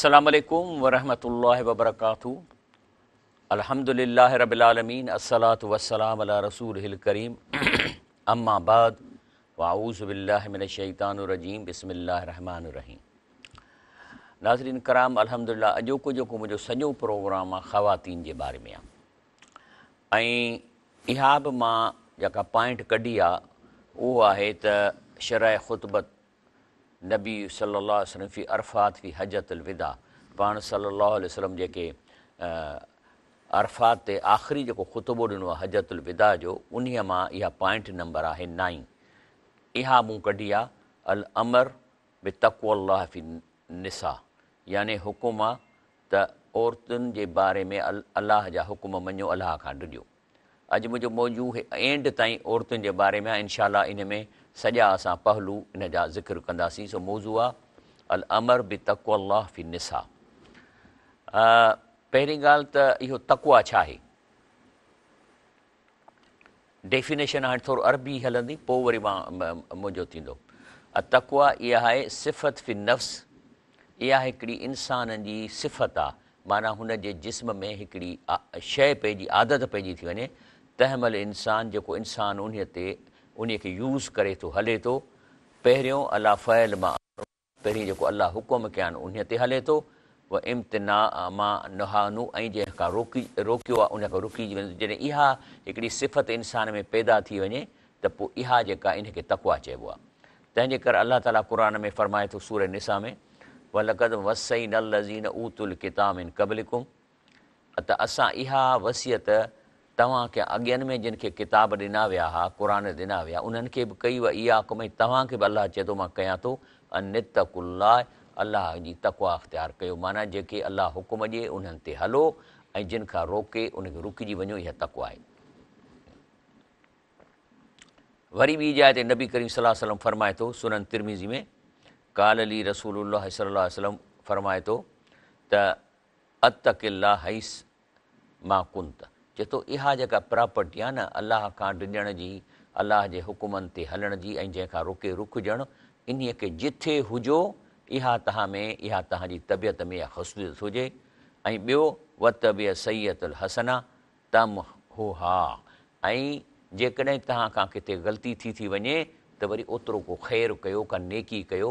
السلام علیکم ورحمۃ اللہ وبرکاتہ الحمد للہ رب العالمین الصلاۃ والسلام علی رسول الکریم اما بعد واعوذ باللہ من الشیطان الرجیم بسم اللہ الرحمن الرحیم ناظرین کرام अल्हम्दुलिल्लाह अॼोको जेको मुंहिंजो सॼो प्रोग्राम आहे ख़वातीन जे बारे में आहे ऐं इहा बि मां जेका पॉइंट कढी आहे उहो आहे त शरह ख़ुतबत नबी सल ा अरफ़ात फी हजत अलविदा पाण सलाहु उल वसलम जेके अरफ़ात ते आख़िरी जेको ख़ुतबो ॾिनो आहे हजतु अलविदा जो उन मां इहा पॉइंट नंबर आहे नाई इहा मूं कढी आहे अल अमर बि अलाह फी निसा याने हुकुम आहे त औरतुनि जे बारे में अल अलाह जा हुकुम मञो अलाह खां ॾिजो अॼु मुंहिंजो मौजू एंड ताईं औरतुनि जे बारे में आहे इनशा इन में सॼा असां पहलू इन जा ज़िक्र कंदासीं सो मौज़ू आहे अल अमर बि तकव अलाह फी निसा पहिरीं ॻाल्हि त इहो तकवा छा आहे डेफिनेशन हाणे थोरो अरबी हलंदी पोइ वरी मां मुंहिंजो थींदो ऐं तकवा इहा आहे सिफ़त फी नफ़्स इहा हिकिड़ी इंसान जी सिफ़त आहे माना हुन जे जिस्म में हिकिड़ी शइ पइजी आदत पइजी थी वञे तंहिं महिल इंसानु जेको इंसानु उन ते उन खे यूज़ करे थो हले थो पहिरियों अला फ़ैल मां पहिरीं जेको अलाह हुकुम कया आहिनि उन्हीअ ते हले थो उहो इम्तिना मां नुहानू ऐं जंहिंखां रोकी रोकियो आहे उन खां रुकी वेंदो जॾहिं इहा हिकिड़ी सिफ़त इंसान में पैदा थी वञे त पोइ इहा जेका इन खे तकवा चइबो आहे तंहिंजे करे अलाह ताला क़ुर में फरमाए थो सूर निसा में वलकद वसई नल लज़ीन किताम इन कबलिकुम त असां इहा वसियत तव्हांखे अॻियनि में जिन खे किताब ॾिना विया हुआ क़ुर ॾिना विया उन्हनि खे बि कई वई इहा कमु तव्हांखे बि अलाह चए थो मां कयां थो अनितकुल्ला अलाह जी तकवा अख़्तियार कयो माना जेके अलाह हुकुम ॾिए उन्हनि ते हलो ऐं जिन खां रोके उनखे रुकिजी वञो इहा तकवा आहे वरी ॿी जाइ ते नबी करीम सलाह वसलम फरमाए थो सुनन तिरमीज़ी में काल अली रसूल सलाहु वसलम फरमाए थो त अतकिल्ला हईस मां कुंत चए थो इहा जेका प्रॉपर्टी आहे न अलाह खां ॾिॼण जी अलाह जे हुकुमनि ते हलण जी ऐं जंहिंखां रुके रुकॼण इन्हीअ खे जिथे हुजो इहा तव्हां में इहा तव्हांजी तबियत में इहा ख़ुशियत हुजे ऐं ॿियो वत बि सैदल हसना तम हो हा ऐं जेकॾहिं तव्हां खां किथे ग़लती थी थी वञे त वरी ओतिरो को ख़ैरु कयो का नेकी कयो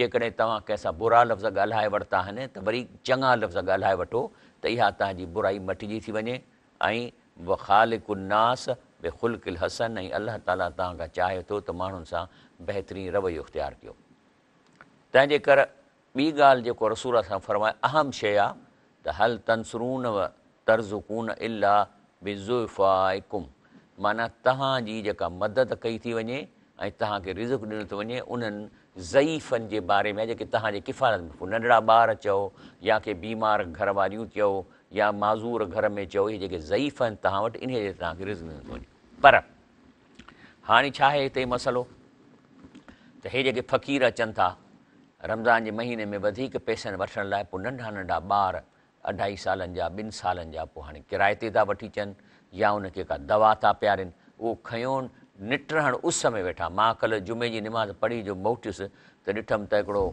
जेकॾहिं तव्हां कंहिंसां बुरा लफ़्ज़ ॻाल्हाए वरिता आहिनि त वरी चङा लफ़्ज़ ॻाल्हाए वठो त इहा तव्हांजी बुराई मटिजी थी वञे ऐं बख़ालिक उन्नास बे ख़ुल हसन ऐं अलाह ताला तव्हां खां चाहे थो त माण्हुनि सां बहितरीन रवैयो इख़्तियारु कयो तंहिंजे करे ॿी ॻाल्हि जेको रसूल सां फरमाए अहम शइ आहे त हल तंसरून वर्ज़ु कून इलाह बेफ़ु माना तव्हांजी जेका मदद कई थी वञे ऐं तव्हांखे रिज़ ॾिनो थो वञे उन्हनि ज़ईफ़नि जे बारे में जेके तव्हांजे किफ़ालत में नंढिड़ा ॿार चओ या के बीमार घरवारियूं चओ या माज़ूर घर में चयो इहे जेके ज़ईफ़ आहिनि तव्हां वटि इन जे तव्हांखे रिज़ वञे पर हाणे छा आहे हिते मसइलो त हे जेके फ़क़ीर अचनि था रमज़ान जे महीने में वधीक पैसनि वठण लाइ पोइ नंढा नंढा ॿार अढाई सालनि जा ॿिनि सालनि जा पोइ हाणे किराए ते था वठी अचनि या उनखे का दवा था पीआरनि उहो खयों नि निटणु उस में वेठा मां कल्ह जुमे जी निमाज़ पढ़ी जो मोटियुसि त ॾिठमि त हिकिड़ो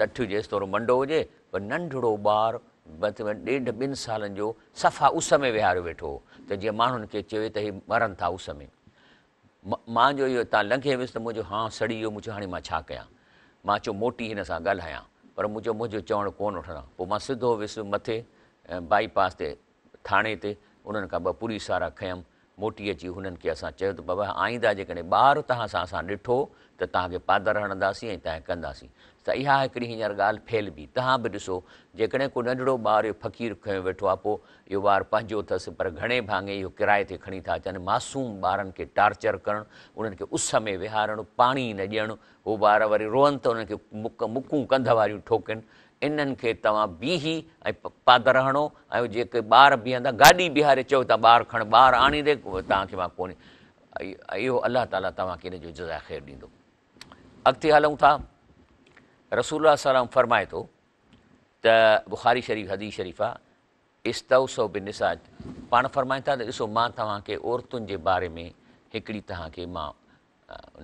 लठ जेसि थोरो मंडो हुजे पर नंढिड़ो ॿारु ॾेढ ॿिनि सालनि जो सफ़ा उस में विहारियो वेठो हुओ त जीअं माण्हुनि खे चवे त इहे मरनि था उस में मां जो इहो तव्हां लंघे वियुसि त मुंहिंजो हा सड़ी वियो मुंहिंजो हाणे मां छा कयां मां चयो मोटी हिन सां ॻाल्हायां पर मुंहिंजो मुंहिंजो चवणु कोन वठंदा पोइ मां सिधो वियुसि मथे बाईपास ते थाणे ते उन्हनि खां ॿ पुलिस वारा खयमि मोटी अची हुननि खे असां चयो त बाबा आईंदा जेकॾहिं ॿारु तव्हां सां असां ॾिठो त तव्हांखे पादर हणंदासीं ऐं तव्हां कंदासीं त इहा हिकिड़ी हींअर ॻाल्हि फेल बि तव्हां बि ॾिसो जेकॾहिं को नंढिड़ो ॿारु इहो फ़क़ीर खयों वेठो आहे पोइ इहो ॿारु पंहिंजो अथसि पर घणे भाङे इहो किराए ते खणी था अचनि मासूम ॿारनि खे टार्चर करणु उन्हनि खे उस में विहारणु पाणी न ॾियणु उहो ॿार वरी रोअनि त उन्हनि खे मुक मुकूं कंध वारियूं ठोकनि इन्हनि खे तव्हां बीही ऐं पाद रहणो ऐं जेके ॿार बीहंदा गाॾी बीहारे चओ त ॿार खण ॿार आणींदे तव्हांखे मां कोन्हे इहो अलाह ताला तव्हांखे इन जो जज़ा ज़ाइरु ॾींदो अॻिते हलूं था रसूल सलाम फ़रमाए थो त बुख़ारी शरीफ़ हदी शरीफ़ आहे इस्तव सो बि निसा पाण था त ॾिसो मां तव्हांखे औरतुनि जे बारे में हिकिड़ी तव्हांखे मां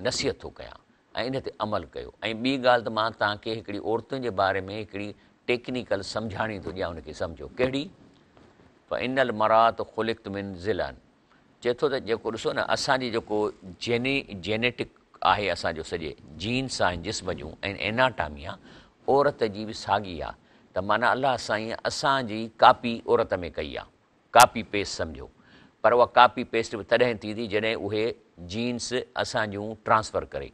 नसीहत थो कयां ऐं इन ते अमल कयो ऐं ॿी ॻाल्हि त मां तव्हांखे हिकिड़ी औरतुनि जे बारे में हिकिड़ी टेक्निकल सम्झाणी थो ॾियां हुनखे सम्झो कहिड़ी पर इनल मरात ख़ुलिक्त मिन ज़िलन चए थो त जेको ॾिसो न असांजी जेको जेने जेनेटिक आहे असांजो सॼे जीन्स आहिनि जिस्म जूं ऐं एनाटामी आहे औरत जी बि साॻी आहे त माना अलाह साईं असांजी कापी औरत में कई आहे कापी पेस्ट सम्झो पर उहा कापी पेस्ट बि तॾहिं थींदी जॾहिं उहे जीन्स असां जूं ट्रांसफर करे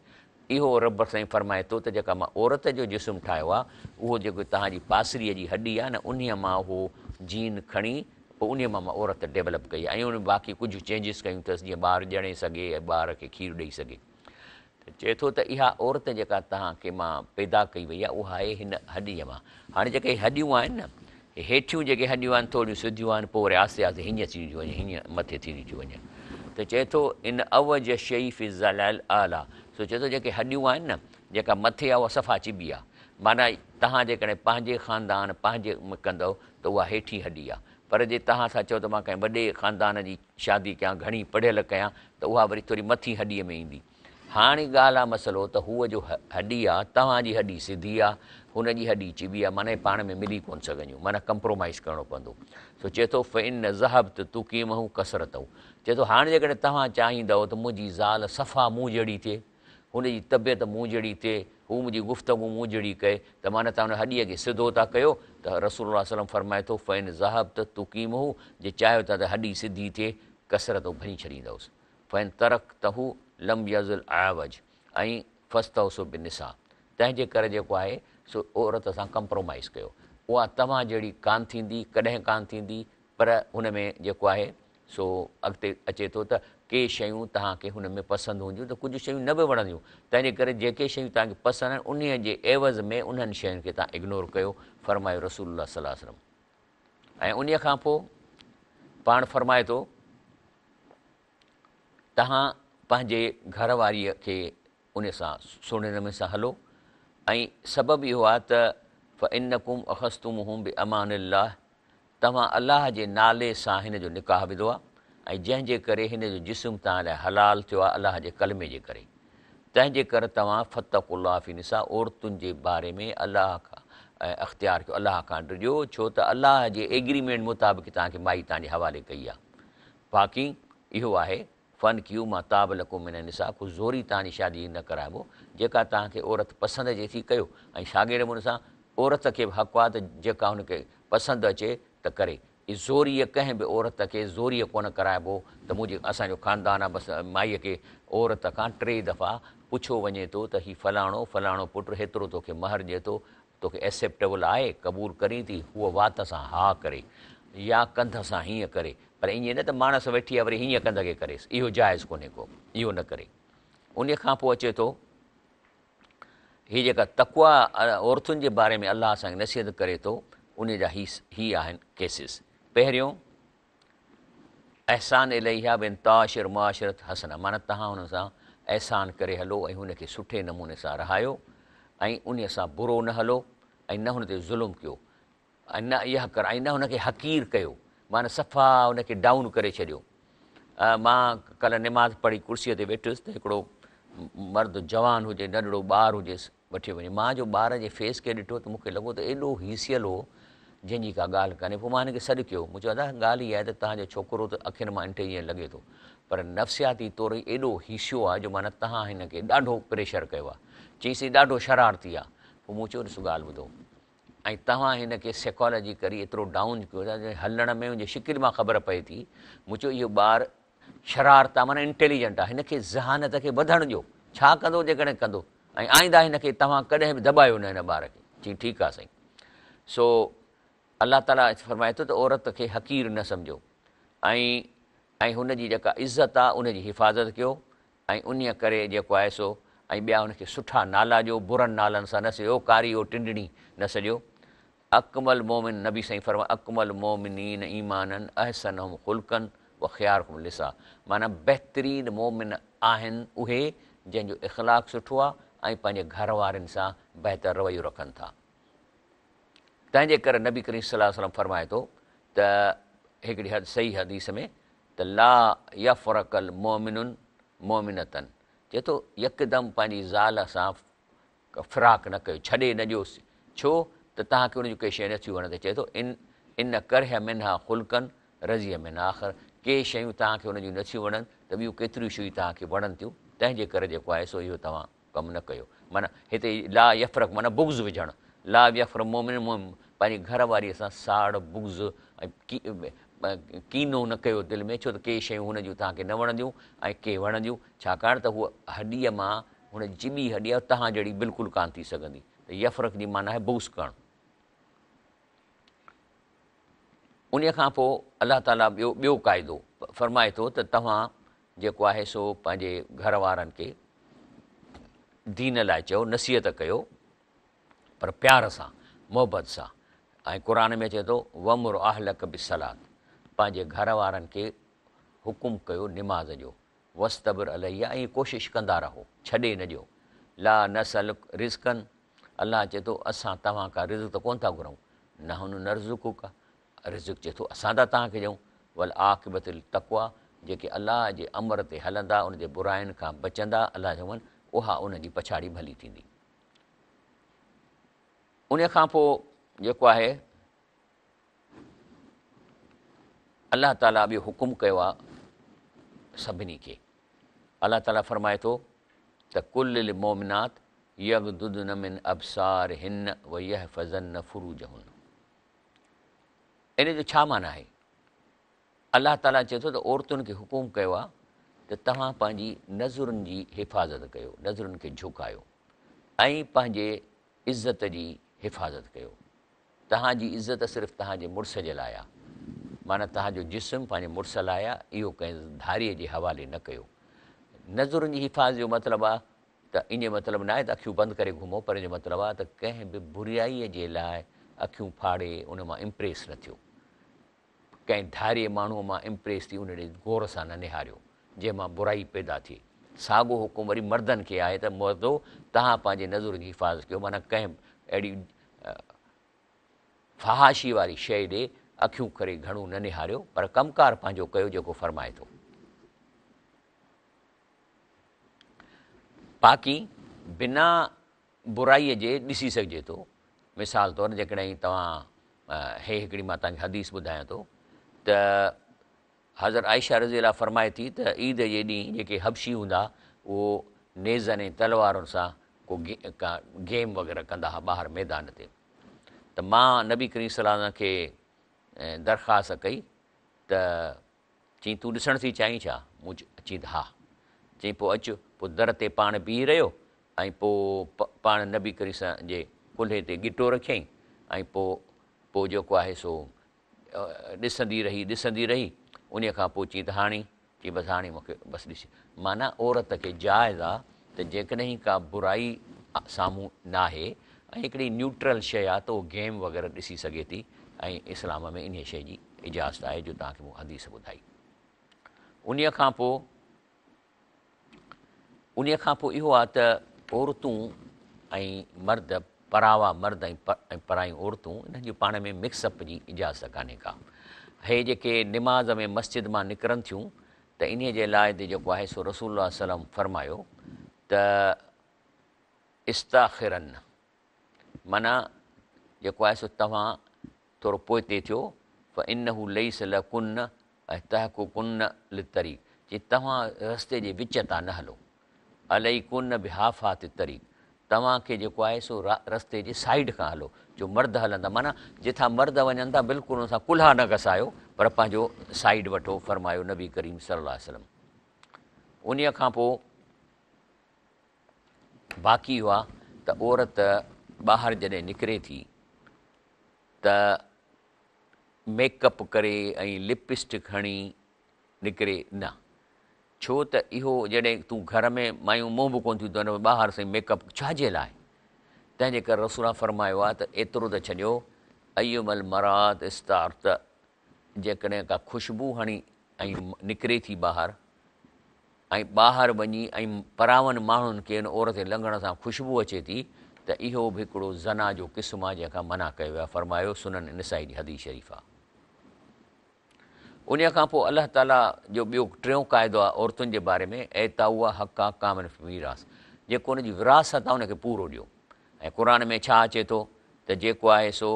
इहो रब साईं फरमाए थो त जेका मां औरत जो जिस्म ठाहियो आहे उहो जेको तव्हांजी पासरीअ जी हॾी आहे न उन मां उहो जीन खणी पोइ उन मां मां औरत डेवलप कई आहे ऐं उन बाक़ी कुझु चेंज़िस कयूं अथसि जीअं ॿार ॼणे सघे ऐं ॿार खे खीरु ॾेई सघे त चए थो त इहा औरत जेका तव्हांखे मां पैदा कई वई आहे उहा आहे हिन हॾीअ मां हाणे जेके हॾियूं आहिनि न हेठियूं जेके हॾियूं आहिनि थोरियूं सिधियूं आहिनि पोइ वरी आसे आसे हीअं थी वञे हीअं मथे थी वञनि त चए थो इन अवज शइफ़ ज़ल आला सो चए थो जेके हॾियूं आहिनि न जेका मथे आहे उहा सफ़ा चिबी आहे माना तव्हां जेकॾहिं पंहिंजे ख़ानदान पंहिंजे कंदव त उहा हेठी हॾी आहे पर जे तव्हां सां चओ त मां कंहिं वॾे ख़ानदान जी शादी कयां घणी पढ़ियल कयां त उहा वरी थोरी मथी हॾीअ में ईंदी हाणे ॻाल्हि आहे मसइलो त हूअ जो हॾी आहे तव्हांजी हॾी सिधी आहे हुन जी हॾी चिबी आहे माना पाण में मिली कोन सघंदियूं माना कंप्रोमाइज़ करिणो पवंदो सो चए थो फिन न ज़हब तू की मऊं कसरत हूं चए थो हाणे जेकॾहिं तव्हां चाहींदव त मुंहिंजी ज़ाल सफ़ा मुंहुं जहिड़ी थिए हुन जी तबियत मूं जहिड़ी थिए हू मुंहिंजी गुफ़्तगु मूं जहिड़ी कए त माना तव्हां हुन हॾीअ खे सिधो था कयो त रसूल वसलम फरमाए थो फ़ैन ज़ाहब त कीम हू जे चाहियो था त हॾी सिधी थिए कसरत भरी छॾींदुसि फ़ैन तरक त हू लम यज़ुल आवज ऐं फस्तौसो बिनिसा तंहिंजे करे जेको आहे सो औरत सां कंप्रोमाइज़ कयो उहा तव्हां जहिड़ी कान थींदी कॾहिं कान थींदी पर हुन में जेको आहे सो अॻिते अचे थो त के शयूं तव्हांखे हुन में पसंदि हूंदियूं त कुझु शयूं न बि वणंदियूं तंहिंजे करे जेके शयूं तव्हांखे पसंदि आहिनि उन्हीअ जे एवज़ में उन्हनि शयुनि खे तव्हां इग्नोर कयो फरमायो रसूल सलाहु ऐं उन खां पोइ पाण फ़रमाए थो तव्हां पंहिंजे घरवारीअ खे उन सां सुहिणे नमूने सां हलो ऐं सबबु इहो आहे त फ़ अखस्तुम हुम बि अमान अलाह तव्हां अलाह जे नाले सां हिन जो निकाह विधो आहे ऐं जंहिंजे करे हिन जो जिस्म तव्हां लाइ हलाल थियो आहे अलाह जे कलमे जे करे तंहिंजे करे तव्हां फत अलाफ़ी निसा औरतुनि जे बारे में अलाह खां ऐं अख़्तियार कयो अलाह खां ॾिजो छो त अलाह जे एग्रीमेंट मुताबिक़ तव्हांखे माई तव्हांजे हवाले कई आहे बाक़ी इहो आहे फ़न क्यू मां ताब लको मिन निसा कुझु ज़ोरी तव्हांजी शादी न कराइबो जेका तव्हांखे औरत पसंदि जे थी कयो ऐं साॻे नमूने सां औरत खे बि हक़ु आहे त जेका हुनखे पसंदि अचे त करे ज़ोरीअ कंहिं बि औरत खे ज़ोरीअ कोन कराइबो त मुंहिंजे असांजो ख़ानदान आहे बसि माईअ खे औरत खां टे दफ़ा पुछो वञे थो त हीउ फलाणो फलाणो पुटु हेतिरो तोखे महर ॾिए थो तोखे एक्सेप्टेबल आहे क़बूल करी थी हूअ वात सां हा करे या कंध सां हीअं करे पर ईअं न त माणस वेठी आहे वरी हीअं कंध खे करेसि इहो जाइज़ कोन्हे को इहो न करे उन खां पोइ अचे थो हीअ जेका तकवा औरतुनि जे बारे में अलाह सां नसीहत करे थो उन जा हीअ आहिनि केसिस पहिरियों अहसान बिन ताशिर मुआशिरत हसन माना तव्हां हुन सां अहसान करे हलो ऐं हुन खे सुठे नमूने सां रहायो ऐं उन सां बुरो न हलो ऐं न हुन ते ज़ुल्म कयो ऐं न इहा कर ऐं न हुनखे हक़ीर कयो माना सफ़ा उन खे डाउन करे छॾियो मां कल्ह निमाज़ पढ़ी कुर्सीअ ते वेठुसि त हिकिड़ो मर्द जवान हुजे नंढिड़ो ॿारु हुजेसि वठी वञे मां जो ॿार जे फेस खे ॾिठो त मूंखे लॻो त एॾो हिसियल हो जंहिंजी का ॻाल्हि कान्हे पोइ मां हिनखे सॾु कयो मूं चयो दादा ॻाल्हि इहा आहे त तव्हांजो छोकिरो त अख़ियुनि मां इंटेलिजेंट लॻे थो पर नफ़्सियाती तौरु एॾो हिसो आहे जो माना तव्हां हिनखे ॾाढो प्रेशर कयो आहे चईंसीं ॾाढो शरारती आहे पोइ मूं चयो ॾिसो ॻाल्हि ॿुधो ऐं तव्हां हिन खे सेकॉलोजी करे एतिरो डाउन कयो था हलण में हुनजे शिकिल मां ख़बर पए थी मूं चयो इहो ॿारु शरारत आहे माना इंटेलिजेंट आहे हिनखे ज़हानत खे वधण ॾियो छा कंदो जेकॾहिं कंदो ऐं आईंदा हिन खे तव्हां कॾहिं बि दॿायो न हिन ॿार खे चई ठीकु आहे साईं सो अलाह ताला फ़रमाए थो त औरत खे हक़ीर न सम्झो ऐं ऐं हुन जी जेका इज़त आहे उन जी हिफ़ाज़त कयो ऐं उन करे जेको आहे सो ऐं ॿिया हुनखे सुठा नाला ॾियो बुरनि नालनि सां न सॼो कारी उहो टिंडणी न सॼो अकमल मोमिन नबी साईं अकमल मोमिनीन ईमाननि अहसन कुल्कनि ॿियार लिसा माना बहितरीन मोमिन आहिनि उहे जंहिंजो इख़लाक़ु सुठो आहे ऐं पंहिंजे घर वारनि सां बहितरु रवैयो रखनि था तंहिंजे करे नबी करीम सलाहु सलम फ़रमाए थो त हिकिड़ी हद सही हदीस में त ला या फ़रकल मोमिनुनि मोमिनतनि चए थो यकदमि पंहिंजी ज़ाल सां फ्राक न कयो छॾे न ॾियोसि छो त तव्हांखे हुन जूं के शइ नथियूं वणनि चए थो इन इन कर हीअ महिना खुलकनि रज़ीअ महिना आख़िर के शयूं तव्हांखे हुन जूं नथियूं वणनि त ॿियूं केतिरियूं शयूं तव्हांखे वणनि थियूं तंहिंजे करे जेको आहे सो इहो तव्हां कमु न कयो माना हिते ला यफ़रक माना बुग्ज़ विझणु ला मोमिन मोम पंहिंजी घरवारीअ सां साड़ बुग्ज़ ऐं की कीनो न कयो दिलि में छो त के शयूं हुन जूं तव्हांखे न वणंदियूं ऐं के वणंदियूं छाकाणि त हूअ हॾीअ मां हुन जिबी हॾी आहे तव्हां जहिड़ी बिल्कुलु कान थी सघंदी त यफ़रक जी माना आहे बूस करणु उन खां पोइ अलाह ताला ॿियो ॿियो क़ाइदो फरमाए थो त तव्हां जेको आहे सो पंहिंजे घर वारनि खे दीन लाइ चयो नसीहत कयो पर प्यार सां मुहबत सां ऐं क़ुर में चए थो वमुर आहलक बि सलाद पंहिंजे घर वारनि खे हुकुम कयो निमाज़ जो वस्तबर अलैया ऐं आहे कोशिशि कंदा रहो छॾे न ॾियो ला नसल रिज़कनि अलाह चए थो असां तव्हां खां रिज़ त कोन था घुरूं न हुन नज़ुक़ु का रिज़ुक़ु चए थो असां था तव्हांखे ॾियूं वल आकबत तकवा जेके अलाह जे अमर ते हलंदा उनजे बुराइनि खां बचंदा अलाह चवनि उहा उनजी पछाड़ी भली थींदी उन खां पोइ जेको आहे अलाह ताला बि हुकुम कयो आहे सभिनी खे अलाह ताला फ़रमाए थो त कुल मोमिनात यग ल मोमिनातिन अबसार हिन व यह फज़न न हुन इन जो छा मान आहे अलाह ताला चए थो त औरतुनि खे हुकुम कयो आहे त तव्हां पंहिंजी नज़रुनि जी हिफ़ाज़त कयो नज़रुनि खे झुकायो ऐं पंहिंजे इज़त जी हिफ़ाज़त कयो तव्हांजी इज़त सिर्फ़ु तव्हांजे मुड़ुस जे लाइ आहे माना तव्हांजो जिस्म पंहिंजे मुड़ुस लाइ आहे इहो कंहिं धारीअ जे हवाले न कयो नज़रुनि जी हिफ़ाज़त जो मतिलबु आहे त इन जो मतिलबु न आहे त अख़ियूं बंदि करे घुमो पर इन जो मतिलबु आहे त कंहिं बि बुरियाईअ जे लाइ अखियूं फाड़े उन मां इम्प्रेस न थियो कंहिं धारीअ माण्हूअ मां इम्प्रेस थी उन ॾींहुं गौर सां न निहारियो जंहिंमां बुराई पैदा थिए साॻियो हुकुम वरी मर्दनि खे आहे त मर्दो तव्हां पंहिंजे नज़र जी हिफ़ाज़त कयो माना कंहिं अहिड़ी फहाशी वारी शइ ॾे अख़ियूं करे घणो न निहारियो पर कमकार पंहिंजो कयो जेको फ़रमाए थो बाक़ी बिना बुराईअ जे ॾिसी सघिजे थो मिसाल तौरु जेकॾहिं तव्हां हे हिकिड़ी मां तव्हांखे हदीस ॿुधायां थो त हज़र आयशा रज़ीला फरमाए थी त ईद जे ॾींहुं जेके हबशी हूंदा उहो नेज़नि ऐं तलवारनि सां को गेम वग़ैरह कंदा हुआ ॿाहिरि मैदान ते त मां नबी सलाह खे दरख़्वास्त कई त चई तूं ॾिसण थी चाहीं छा मूं अची त हा चई पोइ अचु पोइ दर ते पाण बीह रहियो ऐं पोइ पाण नबी करी सां जे कुल्हे ते ॻिटो रखियईं ऐं पोइ पोइ जेको आहे सो ॾिसंदी रही ॾिसंदी रही उन खां पोइ चई त हाणे चई बसि हाणे मूंखे बसि ॾिस माना औरत खे जाइज़ आहे त जेकॾहिं का बुराई साम्हूं नाहे ऐं हिकिड़ी न्यूट्रल शइ आहे त उहो गेम वग़ैरह ॾिसी सघे थी ऐं इस्लाम में इन्हीअ शइ जी इजाज़त आहे जो तव्हांखे मूं अदीस ॿुधाई پو खां पोइ उन्हीअ खां पोइ इहो आहे त औरतूं ऐं मर्द परावा मर्द ऐं परायूं औरतूं इन्हनि जी पाण में मिक्सअप जी इजाज़त कोन्हे का हे जेके निमाज़ में मस्जिद मां निकिरनि थियूं त इन्हीअ जे लाइ जेको आहे रसूल सलम त इस्ताख़िरनि माना जेको आहे सो तव्हां थोरो ते थियो इन हू लही सल कुन ऐं तहकु कुन लितरी तरी जे तव्हां रस्ते जे विच तां न हलो अलही कुन बि हाफ़ा तितरी तव्हां खे जेको आहे सो रस्ते जे साइड खां हलो जो मर्द हलंदा माना जिथां मर्द वञनि था बिल्कुलु उन सां कुल्हा न घसायो पर पंहिंजो साइड वठो फ़रमायो नबी करीम सलाहु उन खां पोइ बाक़ी हुआ त औरत ॿाहिरि जॾहिं निकिरे थी त मेकअप करे ऐं लिपस्टिक हणी निकिरे न छो त इहो जॾहिं तूं घर में मायूं मुंहुं बि कोन थियूं त ॿाहिरि सही मेकअप छाजे लाइ तंहिंजे करे रसुरा फरमायो आहे त एतिरो त छॾियो अॼु महिल मराद स्तार त जेकॾहिं का ख़ुशबू हणी ऐं निकिरे थी ॿाहिरि ऐं ॿाहिरि वञी ऐं परावन माण्हुनि खे औरत लंघण सां ख़ुशबू अचे थी त इहो बि हिकिड़ो ज़ना जो क़िस्म आहे जंहिंखां मना कयो आहे फरमायो सुन निसाई हदी शरीफ़ आहे उन खां पोइ अलाह तालो ॿियो टियों क़ाइदो आहे औरतुनि जे बारे में ऐताउ हकन विरास जेको उनजी विरासत आहे उनखे पूरो ॾियो ऐं क़ुर में छा अचे थो त जेको आहे सो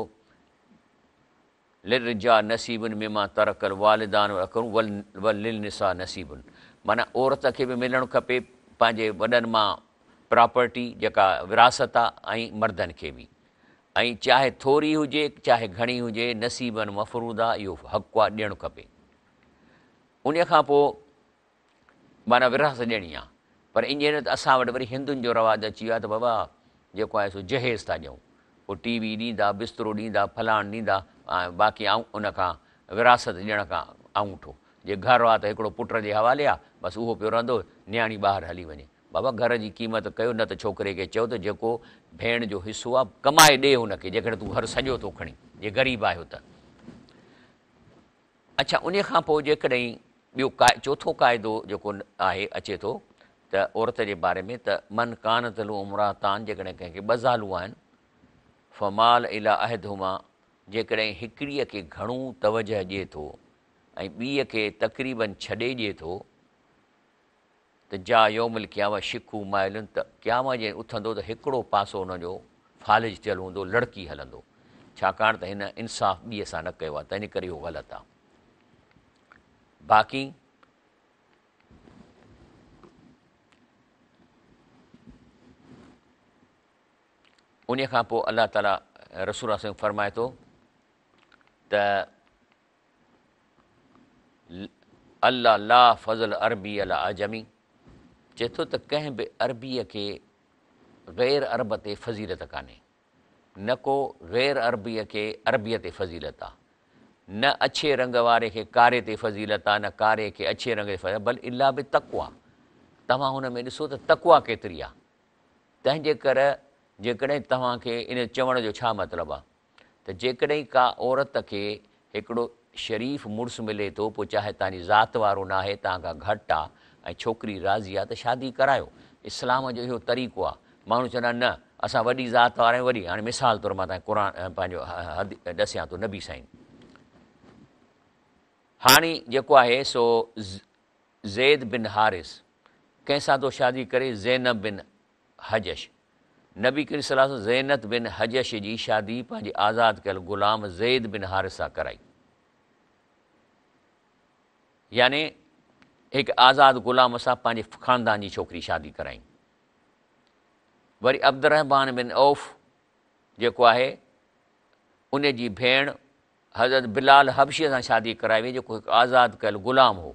जा नसीबनि में मां तरक़ल वालिदान वल वल लिल निसा तरकानसीबुन माना औरत खे बि मिलणु खपे पंहिंजे वॾनि मां प्रॉपर्टी जेका विरासत आहे ऐं मर्दनि खे बि ऐं चाहे थोरी हुजे चाहे घणी हुजे नसीबनि मफ़रूद आहे इहो हकु आहे ॾियणु खपे उन खां पोइ माना विरासत ॾियणी आहे पर ईअं त असां वटि वरी हिंदुनि जो रवाज़ु अची वियो आहे त बाबा जेको आहे सो जहेज़ था ॾियूं पोइ टी वी ॾींदा बिस्तरो ॾींदा फलाण ॾींदा ऐं बाक़ी आऊं उनखां विरासत ॾियण खां आऊं आऊंठो जे घरु आहे त हिकिड़ो पुट जे हवाले आहे बसि उहो पियो रहंदो नियाणी ॿाहिरि हली वञे बाबा घर जी क़ीमत कयो न त छोकिरे खे चयो त जेको भेण जो हिसो आहे कमाए ॾे हुनखे जेकॾहिं तूं हर सॼो थो खणी जे ग़रीब आहियो त अच्छा उन खां पोइ जेकॾहिं ॿियो का चोथो क़ाइदो जेको आहे अचे थो त औरत जे बारे में त मन कान त लु उमरा तान जेकॾहिं कंहिंखे ॿ ज़ालू आहिनि फमाल इला अहद हुमा जेकॾहिं हिकिड़ीअ खे घणो तवज ॾिए थो ऐं ॿीअ खे तकरीबन छॾे ॾिए थो त जा योमल कयांव शिकूं माइलुनि त कयाव जे उथंदो त हिकिड़ो पासो हुनजो फालिज थियलु हूंदो लड़की हलंदो छाकाणि त हिन इन्साफ़ ॿीअ सां न कयो आहे तंहिंजे करे उहो ग़लति आहे बाक़ी उनखां पोइ अल्ला ताला रसूल फ़रमाए थो अला ला फज़ल अरबी अला आज़मी चए थो त कंहिं बि अरबीअ खे ग़ैर अरब ते फज़ीलत कान्हे न को ग़ैर अरबीअ खे अरबीअ ते फज़ीलत आहे न अछे रंग वारे खे कारे ते फज़ीलत आहे न कारे खे अछे रंग ते फज़ीलत भल इलाह बि तकवा तव्हां हुन में ॾिसो त तकवा केतिरी आहे तंहिंजे करे जेकॾहिं तव्हांखे इन चवण जो छा मतिलबु आहे त जेकॾहिं का औरत खे हिकिड़ो शरीफ़ मुड़ुसु मिले थो पोइ चाहे तव्हांजी ज़ात वारो न आहे तव्हां खां घटि आहे ऐं छोकिरी राज़ी आहे त शादी करायो इस्लाम जो इहो तरीक़ो आहे माण्हू चवंदा आहिनि न असां वॾी ज़ात वारा आहियूं वॾी हाणे मिसाल तौरु मां तव्हांखे क़ुर पंहिंजो ॾसियां थो नबी साईं हाणे जेको आहे सो ज़ैद बिन हारिस कंहिंसां थो शादी करे ज़ैनब बिन हजश नबी क्री सलाम ज़ैनत बिन हजश जी शादी पंहिंजी आज़ादु कयल ग़ुलाम ज़ैद बिन हारिस सां कराई याने हिकु आज़ादु ग़ुलाम सां पंहिंजे ख़ानदान जी छोकिरी शादी कराई वरी अब्दु रहमान बिन औफ़ जेको आहे उन जी भेण हज़रत बिलाल हबशीअ सां शादी कराई हुई जेको हिकु आज़ाद कयलु ग़ुलाम हो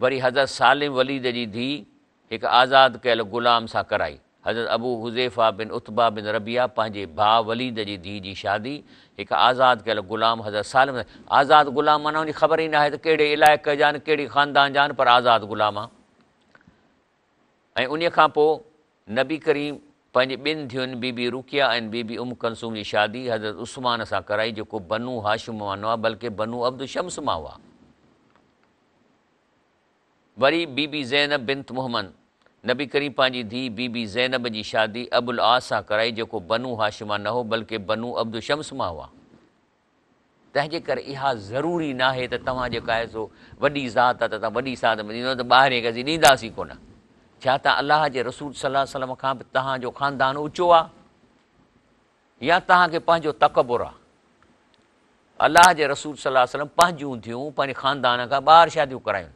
वरी हज़रत सालिम वलीद जी धीउ हिकु आज़ाद कयल ग़ुलाम सां कराई हज़रत अबू हुज़ेफा बिन उत्बा बिन रबिया पंहिंजे भाउ वलीद जी धीउ जी शादी हिकु आज़ादु कयल ग़ुलाम हज़रत सालिम आज़ादु ग़ुलाम माना खे ख़बर ई न आहे त कहिड़े इलाइक़े जा आहिनि कहिड़ी ख़ानदान जा आहिनि पर आज़ादु ग़ुलाम आहे ऐं उन खां पोइ नबी करीम पंहिंजे ॿिनि धीअनि बीबी रुकिया ऐं बीबी उम कंसूम जी शादी हज़रत उस्मान सां कराई जेको बनू हाशिम मां न हुआ बल्कि बनू अब्दु शम्स मां हुआ वरी बीबी ज़ैनब बिन मोहम्मद नबी करीम पंहिंजी धीउ बीबी ज़ैनब जी शादी अबुल आस सां कराई जेको बनू हाशिमा न हो बल्कि बनू अब्दुल शम्स मां हुआ तंहिंजे करे इहा ज़रूरी न आहे त तव्हां जेका आहे सो वॾी ज़ात आहे त तव्हां वॾी सात में ॾींदो त ॿाहिरि कसी ॾींदासीं कोन छा त अलाह जे रसूल सलाह सलम खां बि तव्हांजो ख़ानदान ऊचो आहे या तव्हांखे पंहिंजो तकबुर आहे अलाह जे रसूल सलाह सलम पंहिंजूं थियूं पंहिंजे ख़ानदान खां ॿाहिरि शादियूं करायूं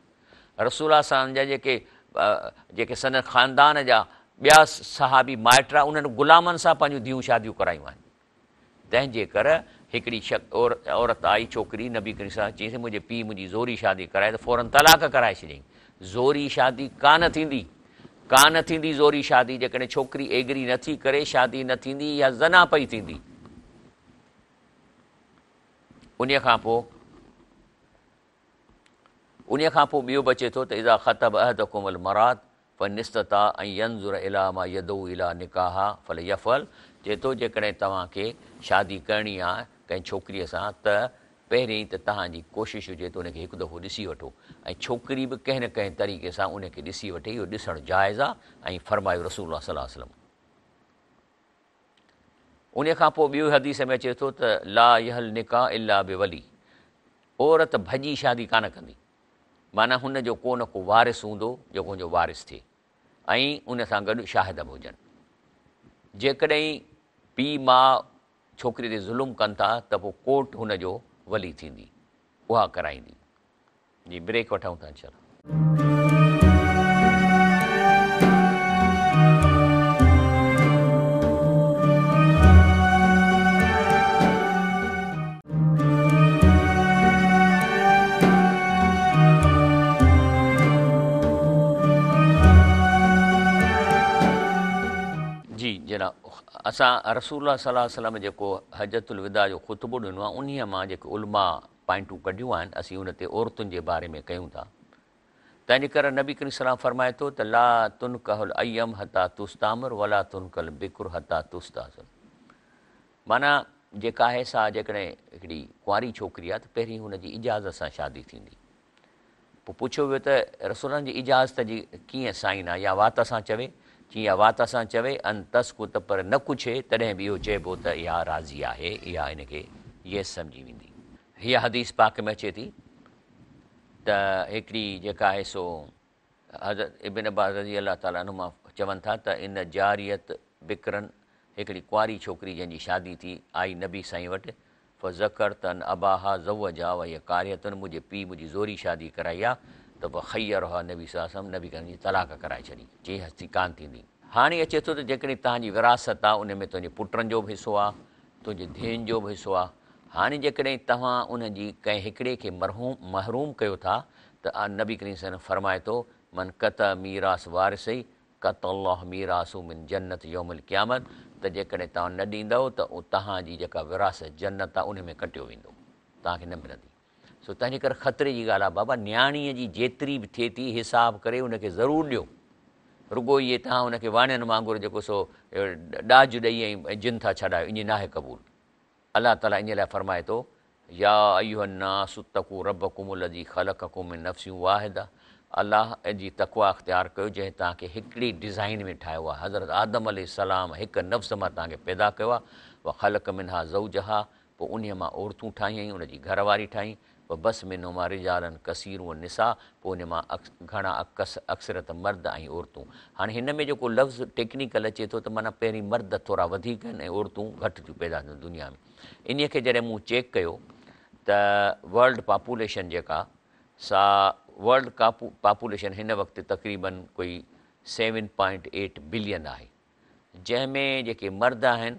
रसूल रसूलास जा जेके जेके सन ख़ानदान जा ॿिया सहाबी माइट आहे उन्हनि ग़ुलामनि सां पंहिंजूं धियूं शादियूं करायूं आहिनि तंहिंजे करे हिकिड़ी शक और, औरत आई छोकिरी नबी करी सां चयईंसि मुंहिंजे पीउ मुंहिंजी ज़ोरी शादी कराए त फौरन तलाक कराए छॾियईं ज़ोरी शादी कान थींदी कान थींदी ज़ोरी शादी जेकॾहिं छोकिरी एगरी नथी करे शादी न थींदी या ज़ना पई थींदी उन खां पोइ उन खां पोइ ॿियो बचे थो त इज़ा ख़तब अहद कुमल मराद फ़ निस्तता ऐं यंज़ुर इला मां यदो इला निकाह फल यफल चए थो जेकॾहिं तव्हांखे शादी करणी आहे कंहिं छोकिरीअ सां त पहिरीं त तव्हांजी कोशिशि हुजे त उनखे हिकु दफ़ो ॾिसी वठो ऐं छोकिरी बि कंहिं न कंहिं तरीक़े सां उनखे ॾिसी वठे इहो ॾिसणु जाइज़ आहे ऐं फरमायो रसूल उन खां पोइ ॿियो हदीस में अचे थो त ला यहल निकाह इला बि वली औरत भॼी शादी कान कंदी माना हुन जो को न को वारिसु हूंदो जेको मुंहिंजो वारिस थिए ऐं उनसां गॾु शाहिद बि हुजनि जेकॾहिं पीउ माउ छोकिरीअ ते ज़ुल्म कनि था त पोइ कोट हुन जो वली थींदी उहा कराईंदी जी ब्रेक वठूं था चलो जी जन असां रसूल सलाह सलम जेको हजरत उलिदा जो ख़ुतबो ॾिनो आहे उन मां जेके उलमा पॉइंटूं कढियूं आहिनि असीं उन ते औरतुनि जे बारे में कयूं था तंहिंजे करे नबी करी सलाम फरमाए थो त ला तुन कहल अयम हता तुस्तामर वला तुन कल बिकुर हता तुस्त माना जेका आहे सा जेकॾहिं हिकिड़ी कुंवारी छोकिरी आहे त पहिरीं हुन जी इजाज़त सां शादी थींदी पोइ पुछियो वियो त रसूलनि जी इजाज़त जी कीअं साइन आहे या वात सां चवे कीअं वात सां चवे अन तस्कु पर न कुझु तॾहिं बि इहो चइबो त इहा राज़ी आहे इहा हिन खे येसि सम्झी वेंदी हीअ हदीस पाक में अचे थी त हिकिड़ी जेका आहे सो हज़रत बना रज़ी अला तालमा चवनि था त इन जारियत बिकरन हिकड़ी कुआारी छोकिरी जंहिंजी शादी थी आई नबी साईं वटि फ़ज़कर तन अबाहा जा कार्यतुनि पीउ मुंहिंजी ज़ोरी शादी कराई आहे त पोइ ख़ैरुहा नबी सासम नबी कन जी तलाक कराए छॾी चईं हस्ती कान थींदी हाणे अचे थो त जेकॾहिं तव्हांजी विरासत आहे उन में तुंहिंजे पुटनि जो बि हिसो आहे तुंहिंजे धीअनि जो बि हिसो आहे हाणे जेकॾहिं तव्हां उन जी कंहिं हिकिड़े खे मरहूम महरूम कयो था त नबीक फरमाए थो मन क़त मीरास वारसई कत अलाह मीरासू मिन जन्नत जोमल क़यामत त जेकॾहिं तव्हां न ॾींदव त उहो तव्हांजी जेका विरासत जन्नत आहे उन में कटियो वेंदो तव्हांखे न मिलंदी सो तंहिंजे करे ख़तरे जी ॻाल्हि आहे बाबा नियाणीअ जी जेतिरी बि थिए थी हिसाबु करे उनखे ज़रूरु ॾियो रुॻो इहे तव्हां हुनखे वाणियुनि वांगुरु जेको सो ॾाज ॾेई ऐं जिन था छॾायो इएं नाहे क़बूल अलाह ताला इन लाइ फ़रमाए थो या इहो ना सुतकू रब कुमल जी ख़लक कुमिन नफ़्सियूं वाहिदा अलाह जी तकवा अख़्तियार कयो जंहिं तव्हांखे हिकिड़ी डिज़ाइन में ठाहियो आहे हज़रत आदम अल सलाम हिकु नफ़्स मां तव्हांखे पैदा कयो आहे उहा ख़लक मिना ज़ू जहा पोइ उन मां औरतूं ठाहियईं उनजी घरवारी ठाहीं बस में नुमा रिजालन कसीरूं ऐं निसा पोइ मां अक्स घणा अक्सरत मर्द ऐं औरतूं हाणे हिन में जेको लफ़्ज़ टेक्निकल अचे थो त माना पहिरीं मर्द थोरा वधीक आहिनि ऐं औरतूं घटि थियूं पैदा थियनि दुनिया में इन खे जॾहिं मूं चेक कयो त वल्ड पॉपुलेशन जेका सा वल्ड कापू पॉपुलेशन हिन वक़्तु तक़रीबन कोई सेवन पॉइंट एट बिलियन आहे जंहिंमें जेके मर्द आहिनि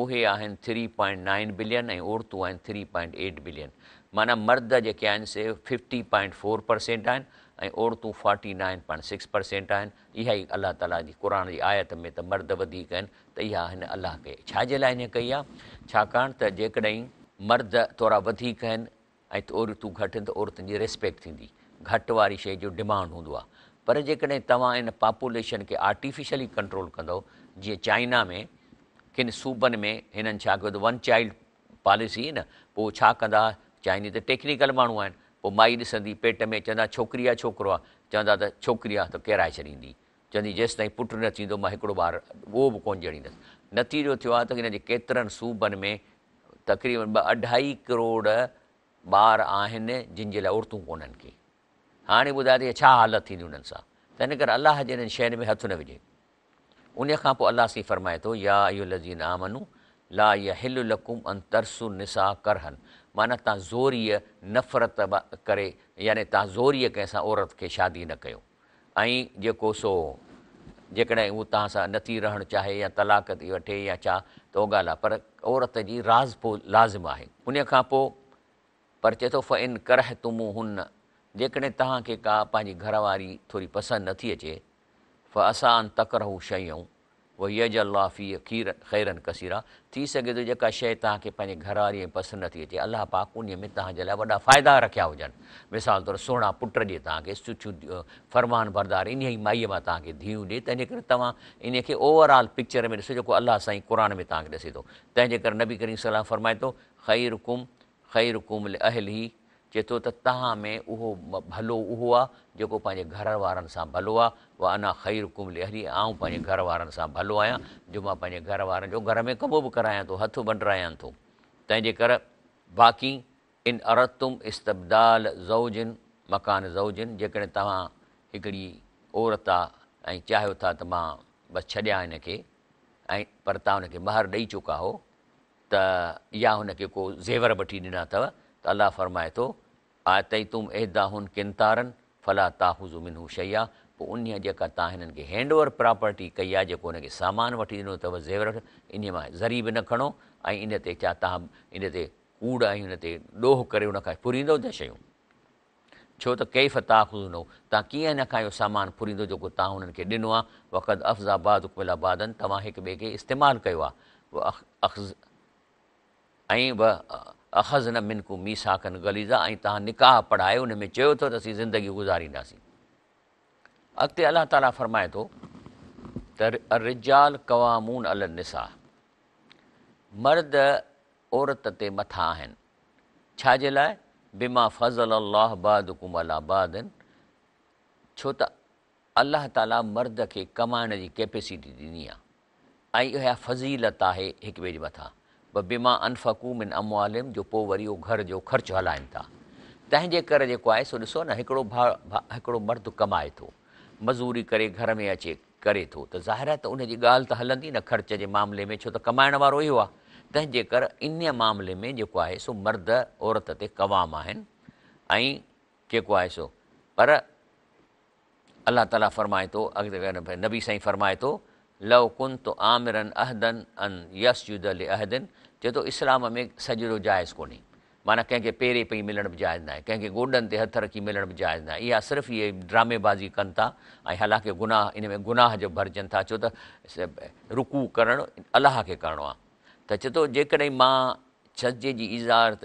उहे आहिनि थ्री पॉइंट नाइन बिलियन ऐं औरतूं आहिनि थ्री पॉइंट एट बिलियन माना मर्द जेके आहिनि से फिफ्टी पॉइंट फोर परसेंट आहिनि ऐं औरतूं forty nine point six percent आहिनि इहा ई अलाह ताला जी क़ुर जी आयत में त मर्द वधीक आहिनि त इहा हिन अलाह खे छाजे लाइ हिन कई आहे छाकाणि त जेकॾहिं मर्द थोरा वधीक आहिनि ऐं औरतूं घटि आहिनि त औरतुनि जी रिस्पेक्ट थींदी घटि वारी शइ जो डिमांड हूंदो आहे पर जेकॾहिं तव्हां हिन पॉपुलेशन खे आर्टिफिशली कंट्रोल कंदो जीअं चाइना में किन सूबनि में हिननि छा कयो त वन चाइल्ड पॉलिसी न पोइ छा कंदा चाहींदी त टेक्निकल माण्हू आहिनि पोइ माई ॾिसंदी पेट में चवंदा छोकिरी आहे छोकिरो आहे चवंदा त छोकिरी आहे त किराए छॾींदी चवंदी जेसि ताईं पुटु न थींदो मां हिकिड़ो ॿारु उहो बि कोन ॼणींदसि नतीजो थियो आहे त हिन जे केतिरनि सूबनि में तक़रीबन ॿ अढाई करोड़ ॿार आहिनि जिनि जे लाइ औरतूं कोन्हनि की हाणे ॿुधाए त छा हालति थींदी हुननि सां त हिन करे अलाह जे हिननि शयुनि में हथु न विझे उन खां पोइ अलाह सी फरमाए थो या इहो लज़ीन आमनू ला इहा हिल लकुम अंतरसु निसा करहनि माना तव्हां ज़ोरीअ नफ़रत करे यानी तव्हां ज़ोरीअ कंहिंसां औरत खे शादी न कयो ऐं जेको सो जेकॾहिं उहो तव्हां सां नथी रहणु चाहे या तलाक थी वठे या छा त उहा ॻाल्हि आहे पर औरत जी राज़ पोइ लाज़िम आहे उन खां पोइ पर चए थो फ़इन इन कर तुमूं हुन जेकॾहिं तव्हांखे का पंहिंजी घरवारी थोरी पसंदि नथी अचे फ़ आसान तकिड़ शयूं उहो यज अलाह फी खीर ख़ैरन कसीरा थी सघे थो जेका शइ तव्हांखे पंहिंजे घरवारीअ में पसंदि नथी अचे अलाह पाक उन में तव्हांजे लाइ वॾा फ़ाइदा रखिया हुजनि मिसाल तौरु सोणा पुट ॾिए तव्हांखे सुठियूं फ़रमान बरदार इन्हीअ माईअ मां तव्हांखे धीउ ॾिए तंहिंजे करे तव्हां इन खे ओवरऑल पिक्चर में ॾिसो जेको अलाह साईं क़ुर में तव्हांखे ॾिसे थो तंहिंजे करे नबी करी सलाह फ़रमाए थो ख़ैरु कुम ख़ैरु कुम अहली चए थो त तव्हां में उहो भलो उहो आहे जेको पंहिंजे घर वारनि सां भलो आहे उहा अञा ख़ैर कुम्ब ले हरी आऊं पंहिंजे घर वारनि सां भलो आहियां जो मां पंहिंजे घर वारनि जो घर में कबो बि करायां थो हथु बंडरायां थो तंहिंजे करे बाक़ी इन औरतूं इस्तबदाल ज़ौजिन मकान ज़ौजिन जेकॾहिं तव्हां हिकिड़ी औरत आहे ऐं चाहियो था त मां बसि छॾियां हिन खे ऐं पर तव्हां हुनखे ॿाहिरि ॾेई चुका हो त या हुनखे को ज़ेवर वठी ॾिना अथव تو فرمائے فرمائے تو आ تم तुम ऐदा किनतारनि फला ताफ़ुज़ मिन हू शइ आहे पोइ उन जेका کے ہینڈ खे پراپرٹی ओवर प्रोपर्टी कई आहे जेको हुन खे सामान वठी زیور अथव ज़ेवर इन्हीअ मां ज़री ان न खणो ऐं ان ते छा तव्हां इन ते कूड़ ऐं छो त कंहिं बि ताहफ़ुज़ तव्हां कीअं इन खां इहो सामान पुरींदो जेको तव्हां हुननि खे ॾिनो आहे वक़्तत अफ़्ज़बाद उकमिलादनि तव्हां हिक ॿिए खे इस्तेमालु कयो आहे ऐं अखज़न मिन को मीसा कन गलीज़ा ऐं तव्हां निकाह पढ़ाए उन में चयो अथव त असीं ज़िंदगी गुज़ारींदासीं अॻिते अलाह ताला फरमाए थो त रिजाल कवामून अल निसा मर्द औरत ते मथां आहिनि छाजे लाइ बिमा फज़ल अलाह बाद कुमलाबादन छो त अलाह ताला मर्द खे कमाइण जी कैपेसिटी ॾिनी आहे ऐं इहा फज़ीलत आहे हिक ॿिए जे मथां बीमा अनफकू मिन अमुआलिम जो पोइ वरी उहो घर जो ख़र्चु हलाइनि था तंहिंजे करे जेको आहे सो ॾिसो न हिकिड़ो भा भा हिकिड़ो मर्दु कमाए थो मज़ूरी करे घर में अचे करे थो त आहे ज़ाहिरात जी ॻाल्हि त हलंदी न ख़र्च जे मामले में छो त कमाइण वारो इहो आहे तंहिंजे करे इन मामले में जेको आहे सो मर्द औरत ते कवाम आहिनि ऐं जेको आहे सो पर अलाह ताला फ़रमाए थो अॻिते नबी साईं फरमाए थो लव कुन तो आमिरन अहदन अन यस अल अहदन चए थो इस्लाम में सजरो जाइज़ कोन्हे माना कंहिंखे पेरे पई मिलण बि जाइज़ न आहे कंहिंखे गोॾनि ते हथ रखी मिलण बि जाइज़ न आहे इहा सिर्फ़ु इहे ड्रामेबाज़ी कनि था ऐं हालांकि गुनाह इन में गुनाह जो भरिजनि था छो त रुकू करणु अलाह खे करिणो आहे त चए थो जेकॾहिं मां छजे जी इज़ार त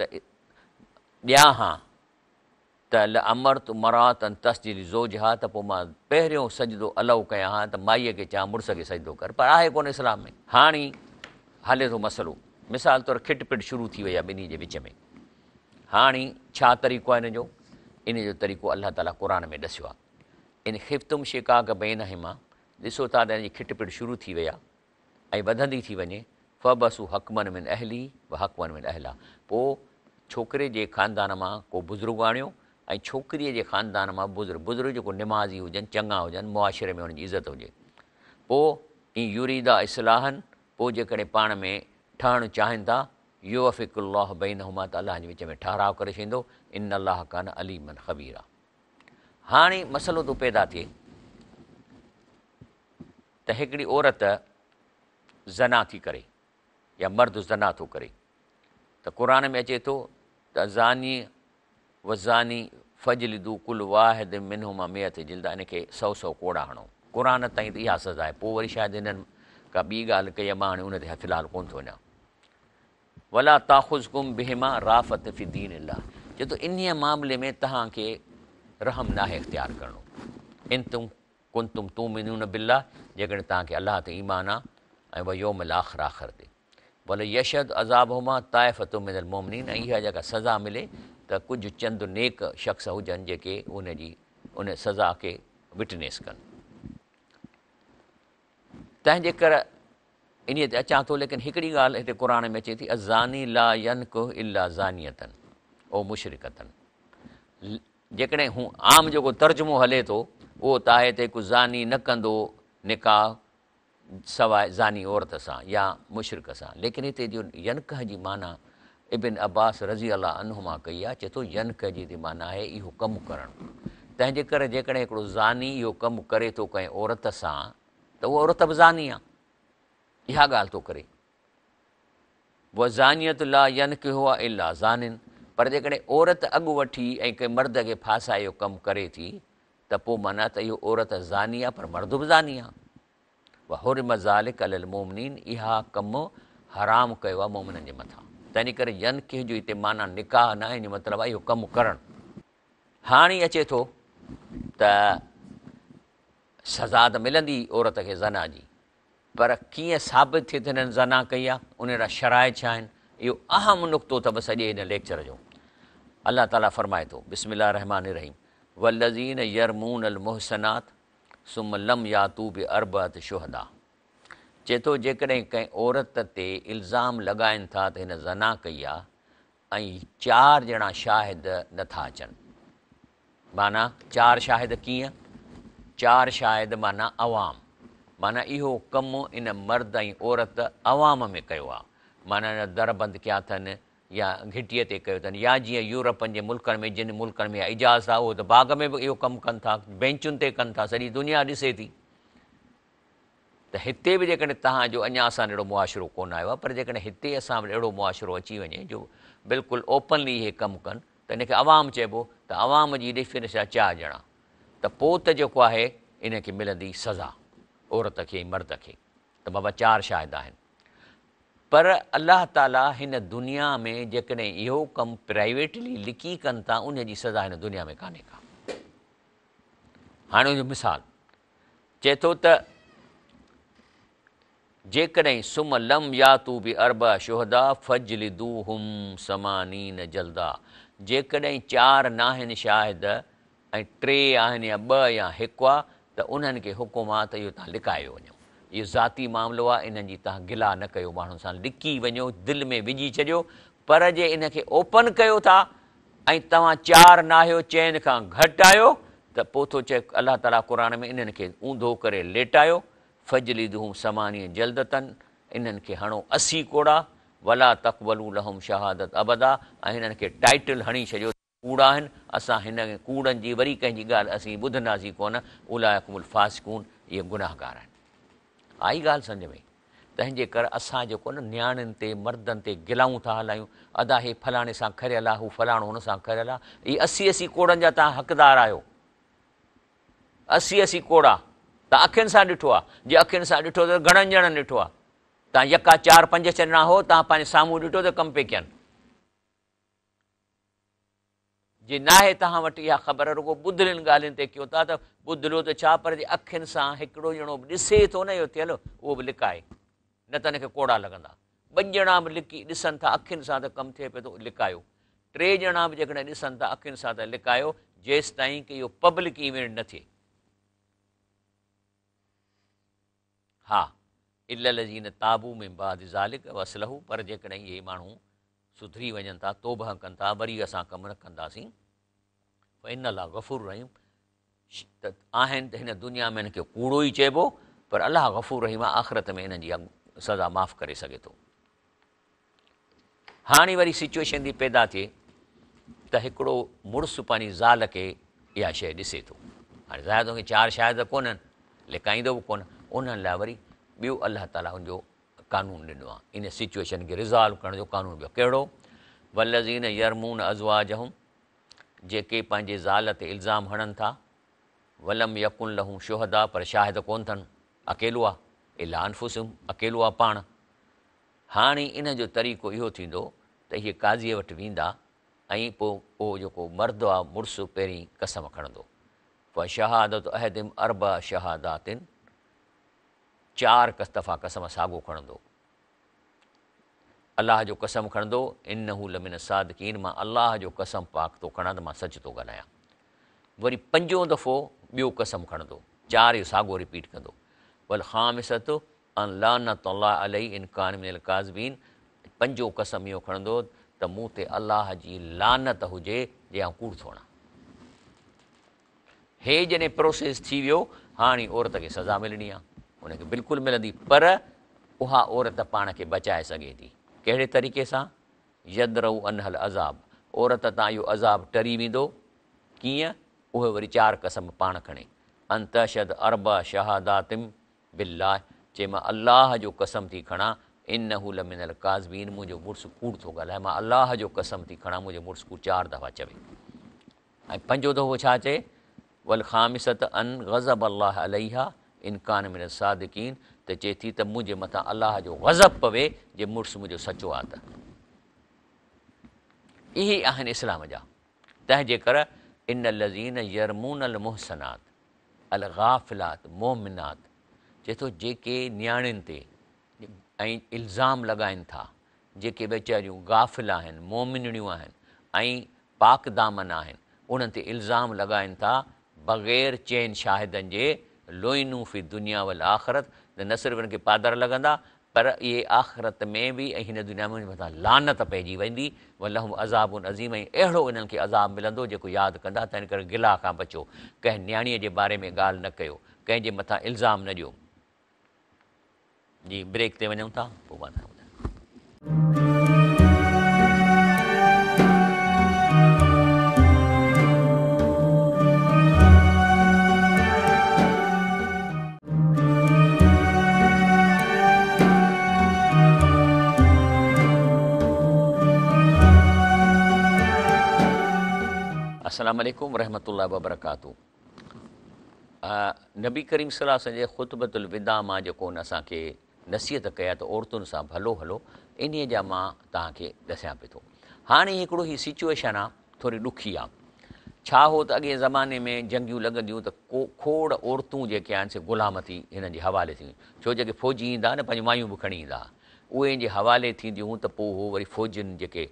ॾियां हा त ल अमर तुमरात तस जे ज़ोज़ हा त पोइ मां पहिरियों सजदो अलाउ कयां हा त माईअ खे चवां मुड़ुस खे सजदो कर पर आहे कोन इस्लाम में हाणे हले थो मसलो मिसाल तौरु खिट पिट शुरू थी वई आहे ॿिन्ही जे विच में हाणे छा तरीक़ो आहे इन जो इन जो तरीक़ो अलाह ताला क़ुर में ॾिसियो आहे इन ख़िफ़्तुम शिका केन हिमा ॾिसो था त इन जी खिट पिट शुरू थी वई आहे ऐं वधंदी थी वञे फ बस हकमन में अहली व हकमन में अहला पोइ छोकिरे जे ख़ानदान मां को बुज़ुर्ग आणियो ऐं छोकिरीअ जे ख़ानदान मां बुज़ुर्ग बुज़ुर्ग जेको निमाज़ी हुजनि चङा हुजनि मुआशिरे में हुनजी इज़त हुजे पोइ ई यूरीदा इस्लाहनि पोइ जेकॾहिं पाण में ठहणु चाहिनि था योफ़िकु अलाह बेन हुमा त अलाह जे विच में ठहराव करे छॾींदो इन अलाह कान अलीमन ख़बीर आहे हाणे मसलो थो पैदा थिए त हिकिड़ी औरत ज़ना थी करे या मर्द ज़ना थो करे त क़ुर में अचे थो त ज़ानी व ज़ानी फजल दू कुल वाहिद मिनो मां मेह ते जिल्दा इन खे सौ सौ कोड़ा हणो क़ुर ताईं त इहा सज़ा आहे पोइ वरी शायदि हिननि का ॿी ॻाल्हि कई आहे मां हथलाल कोन थो वञा वला ताखुज़ गुम बेहमा राफ़त फ़िदीन अल्लाह जे तो इन मामले में के रहम नाहे इख़्तियार करो इन तुम कुन तुम तू मिन न बिल्ला जेकॾहिं तव्हांखे अल्लाह त ईमान आहे ऐं व योमल आख़िर आख़िर भले यशद अज़ाब हुमा ताइफ़तु मिनल मोमिन ऐं इहा जेका सज़ा मिले तो कुछ चंद नेक शख़्स हुजनि जेके उन उन सज़ा के विटनेस कनि तेज कर इन्हीअ ते अचां थो लेकिन हिकिड़ी ॻाल्हि हिते क़ुर में अचे थी अ ज़ा ला यनिक़ इला ज़ानियतन ओ मुशरिक़तन जेकॾहिं हू आम जेको तर्जुमो हले थो उहो त आहे ते को ज़ानी न कंदो निकाह सवाइ ज़ानी औरत सां या मुशरिक सां लेकिन हिते जो यनि जी माना इबिन अब्बास रज़ी अला अनुमा कई आहे चवे थो यनि कह जी माना आहे इहो कमु करणु तंहिंजे करे जेकॾहिं हिकिड़ो ज़ानी इहो कमु करे थो कंहिं औरत सां त उहो औरत बि आहे इहा ॻाल्हि थो करे व ज़ानियत ला यनि केहो आहे इला ज़नि पर जेकॾहिं औरत अॻु वठी ऐं कंहिं मर्द खे फासाए इहो कमु करे थी त पोइ माना त इहो औरत ज़ानी आहे पर मर्द बि ज़ानी आहे व हुर मज़ाल कलियल मोमिन इहा कमु हराम कयो आहे मोमिननि जे मथां तंहिंजे करे यनि कंहिंजी हिते माना निकाह न आहे मतिलबु आहे इहो कमु करणु हाणे अचे थो त मिलंदी औरत खे ज़ना जी पर कीअं साबित थिए त हिननि ज़ना कई आहे उनजा शराइ छा आहिनि इहो अहम नुक़्तो अथव सॼे हिन लेक्चर जो अलाह ताला फ़रमाए थो बिस्मिला रहमान रहीम वलज़ीन यरमून अल मोहसनात सुम लम बि अलसनात अरबदा चए थो जेकॾहिं कंहिं औरत ते इल्ज़ाम लॻाइनि था त हिन ज़ना कई आहे ऐं चारि ॼणा शाहिद नथा अचनि माना चारि शाहिद कीअं चारि शाहिद माना अवाम माना इहो कमु इन मर्द ऐं औरत अवाम में कयो आहे माना दर बंदि कया अथनि या घिटीअ ते कयो अथनि या जीअं यूरोपनि जे मुल्कनि में जिन मुल्कनि में इजाज़ आहे उहो त बाग में बि इहो कमु कनि था बैंचुनि ते कनि था सॼी दुनिया ॾिसे थी त हिते बि जेकॾहिं तव्हांजो अञा असां मुआशिरो कोन आयो आहे पर जेकॾहिं हिते असां वटि अहिड़ो मुआशिरो अची वञे जो बिल्कुलु ओपनली इहे कमु कनि त इनखे अवाम चइबो त अवाम जी डेफिनेशन चारि ॼणा त पोइ त जेको आहे इनखे मिलंदी सज़ा औरत खे मर्द खे त बाबा चारि शाहिद आहिनि पर अलाह ताला हिन दुनिया में जेकॾहिं इहो कमु प्राइवेटली लिकी कनि था उन जी सज़ा हिन दुनिया में कान्हे का हाणे हुनजो मिसाल चए थो त जेकॾहिं सुम लम या तू बि अरबा शुहदा फजल दू हुम समानी जलदा जेकॾहिं चारि न आहिनि शाहिद ऐं टे आहिनि या ॿ या हिकु आहे त उन्हनि खे हुकुम आहे त इहो तव्हां लिकायो वञो इहो ज़ाती मामिलो आहे इन्हनि जी तव्हां गिला न कयो माण्हुनि सां लिकी वञो दिलि में विझी छॾियो पर जे इन खे ओपन कयो था ऐं तव्हां चार न आहियो चइनि खां घटि आहियो त पोइ थो चए अलाह ताला क़ुर में इन्हनि खे ऊंधो करे लेटायो फजली धूम समानी जल्द अतन इन्हनि खे हणो असी कोड़ा वला तकबलू लहम शहादत अबदा ऐं हिननि खे टाइटल हणी छॾियो कूड़ आहिनि असां हिन कूड़नि जी वरी कंहिंजी ॻाल्हि असीं ॿुधंदासीं कोन उलायकुल फासकून इहे गुनाहगार आहिनि आई ॻाल्हि सम्झ में तंहिंजे करे असां जेको न नियाणियुनि ते मर्दनि ते गिलाऊं था हलायूं अदा हे फलाणे सां खरियल आहे हू फलाणो हुन सां खरियल आहे इहे असी असी कोड़नि जा तव्हां हक़दार आहियो असी असी कोड़ा तव्हां अखियुनि सां ॾिठो आहे जे अखियुनि सां ॾिठो त घणनि ॼणनि ॾिठो आहे तव्हां यका चारि पंज चरणा हो तव्हां पंहिंजे साम्हूं ॾिठो त कमु पिए कयनि जे नाहे तव्हां वटि इहा ख़बर रुगो ॿुधलियुनि ॻाल्हियुनि ते कयो था त ॿुधलियो त छा पर अखियुनि सां हिकिड़ो ॼणो बि ॾिसे थो न इहो थियलु उहो बि लिकाए न त हिनखे कोड़ा लॻंदा ॿ ॼणा बि लिकी ॾिसनि था अखियुनि सां त कमु थिए पियो त लिकायो टे ॼणा बि जेकॾहिं ॾिसनि था अखियुनि सां त लिकायो जेसि ताईं की इहो पब्लिक इवेंट न थिए हा इल जी हिन ताबू में बाद ज़ालिक वसलहू पर जेकॾहिं इहे माण्हू सुधरी वञनि था तौब कनि था वरी असां कमु रखंदासीं त इन लाइ ग़फ़ूर रहियूं त आहिनि त हिन दुनिया में हिनखे कूड़ो ई चइबो पर अलाह ग़फ़ूर रहीम आख़िरत में हिननि जी सज़ा माफ़ु करे सघे थो हाणे वरी सिचुएशन थी पैदा थिए त हिकिड़ो मुड़ुसु पंहिंजी ज़ाल खे इहा शइ ॾिसे थो हाणे ज़ाहिर तोखे चारि शायदि कोन्हनि लिकाईंदो बि कोन उन्हनि लाइ वरी ॿियो अलाह ताला हुनजो क़ानून ॾिनो आहे इन सिचुएशन खे रिज़ॉल्व करण जो कानून ॿियो कहिड़ो वलज़ीन यरमून अज़वाज अज जेके पंहिंजे ज़ाल ते इल्ज़ाम हणनि था वलम यकुन लहूं शुहद आहे पर शाहिद अकेलो आहे पाण हाणे इन जो तरीक़ो इहो थींदो त इहे काज़ीअ वटि वेंदा ऐं पोइ उहो जेको मर्द आहे मुड़ुसु पहिरीं कसम खणंदो पोइ शहादत अहदिम अरबा शहादातिनि चार दफ़ा कसम साॻो खणंदो अलाह जो कसम खणंदो इन हू लमिन सादकीन मां अलाह जो कसम पाक थो खणां त मां सच थो ॻाल्हायां वरी पंजो दफ़ो ॿियो कसम खणंदो चार ई साॻियो पंजो कसम इहो खणंदो त मूं ते अलाह जी लानत हुजे कूड़ थो हे जॾहिं प्रोसेस थी वियो हाणे औरत खे सज़ा मिलणी आहे उन खे बिल्कुलु मिलंदी पर उहा औरत पाण खे बचाए सघे थी कहिड़े तरीक़े सां यद रऊ अनहल अज़ाब औरत तां इहो अज़ाब टरी वेंदो कीअं उहे वरी चारि कसम पाण खणे अंतश अरब शहादातिम बिल्ला चए मां अलाह जो कसम थी खणा इन काज़बीन मुंहिंजो मुड़ुस कूड़ थो ॻाल्हाए मां अलाह जो कसम थी खणा मुंहिंजो कूड़ चारि दफ़ा चवे ऐं पंजो दफ़ो छा चए वल ख़ामिसत अन ग़ज़ब अलाह अलाह आहे इनकान में न सादिकीन त चए थी त मुंहिंजे मथां अलाह जो गज़ब पवे जे मुड़ुसु मुंहिंजो सचो आहे त इहे आहिनि इस्लाम जा तंहिंजे करे इन लज़ीन यरमून अल मोहसनात अल गाफ़िलात मिनात चए थो जेके नियाणियुनि ते ऐं इल्ज़ाम लॻाइनि था जेके वेचारियूं गाफ़िल आहिनि मोमिनड़ियूं आहिनि ऐं पाक दामन आहिनि उन्हनि ते इल्ज़ाम लॻाइनि था बग़ैर चइनि शाहिदनि जे लोइनू फी दुनिया वल आख़िरत त न सिर्फ़ु हिनखे पादर लॻंदा पर इहे आख़िरत में बि ऐं हिन दुनिया में मथां लानत पइजी वेंदी व अज़ाब उन अज़ीम ऐं अहिड़ो इन्हनि खे अज़ाब मिलंदो जेको यादि कंदा त हिन करे गिला खां बचो कंहिं नियाणीअ जे बारे में ॻाल्हि न कयो कंहिंजे मथां इल्ज़ाम न ॾियो जी ब्रेक ते वञूं था पोइ Assalamualaikum warahmatullahi wabarakatuh नबी करीम सलाहु सॼे ख़ुतबत उलविदा मां जेको न असांखे नसीहत कया त औरतुनि सां भलो हलो इन्हीअ जा मां तव्हांखे ॾिसां पियो थो हाणे हिकिड़ो ही सिचुएशन आहे थोरी ॾुखी आहे छा हो त अॻे ज़माने में जंगियूं लॻंदियूं त को खोड़ औरतूं जेके आहिनि ग़ुलामती हिननि जे हवाले थी छो जेके फ़ौजी ईंदा न पंहिंजी माइयूं बि खणी ईंदा उहे जे हवाले थींदियूं त पोइ उहे वरी फ़ौजनि जेके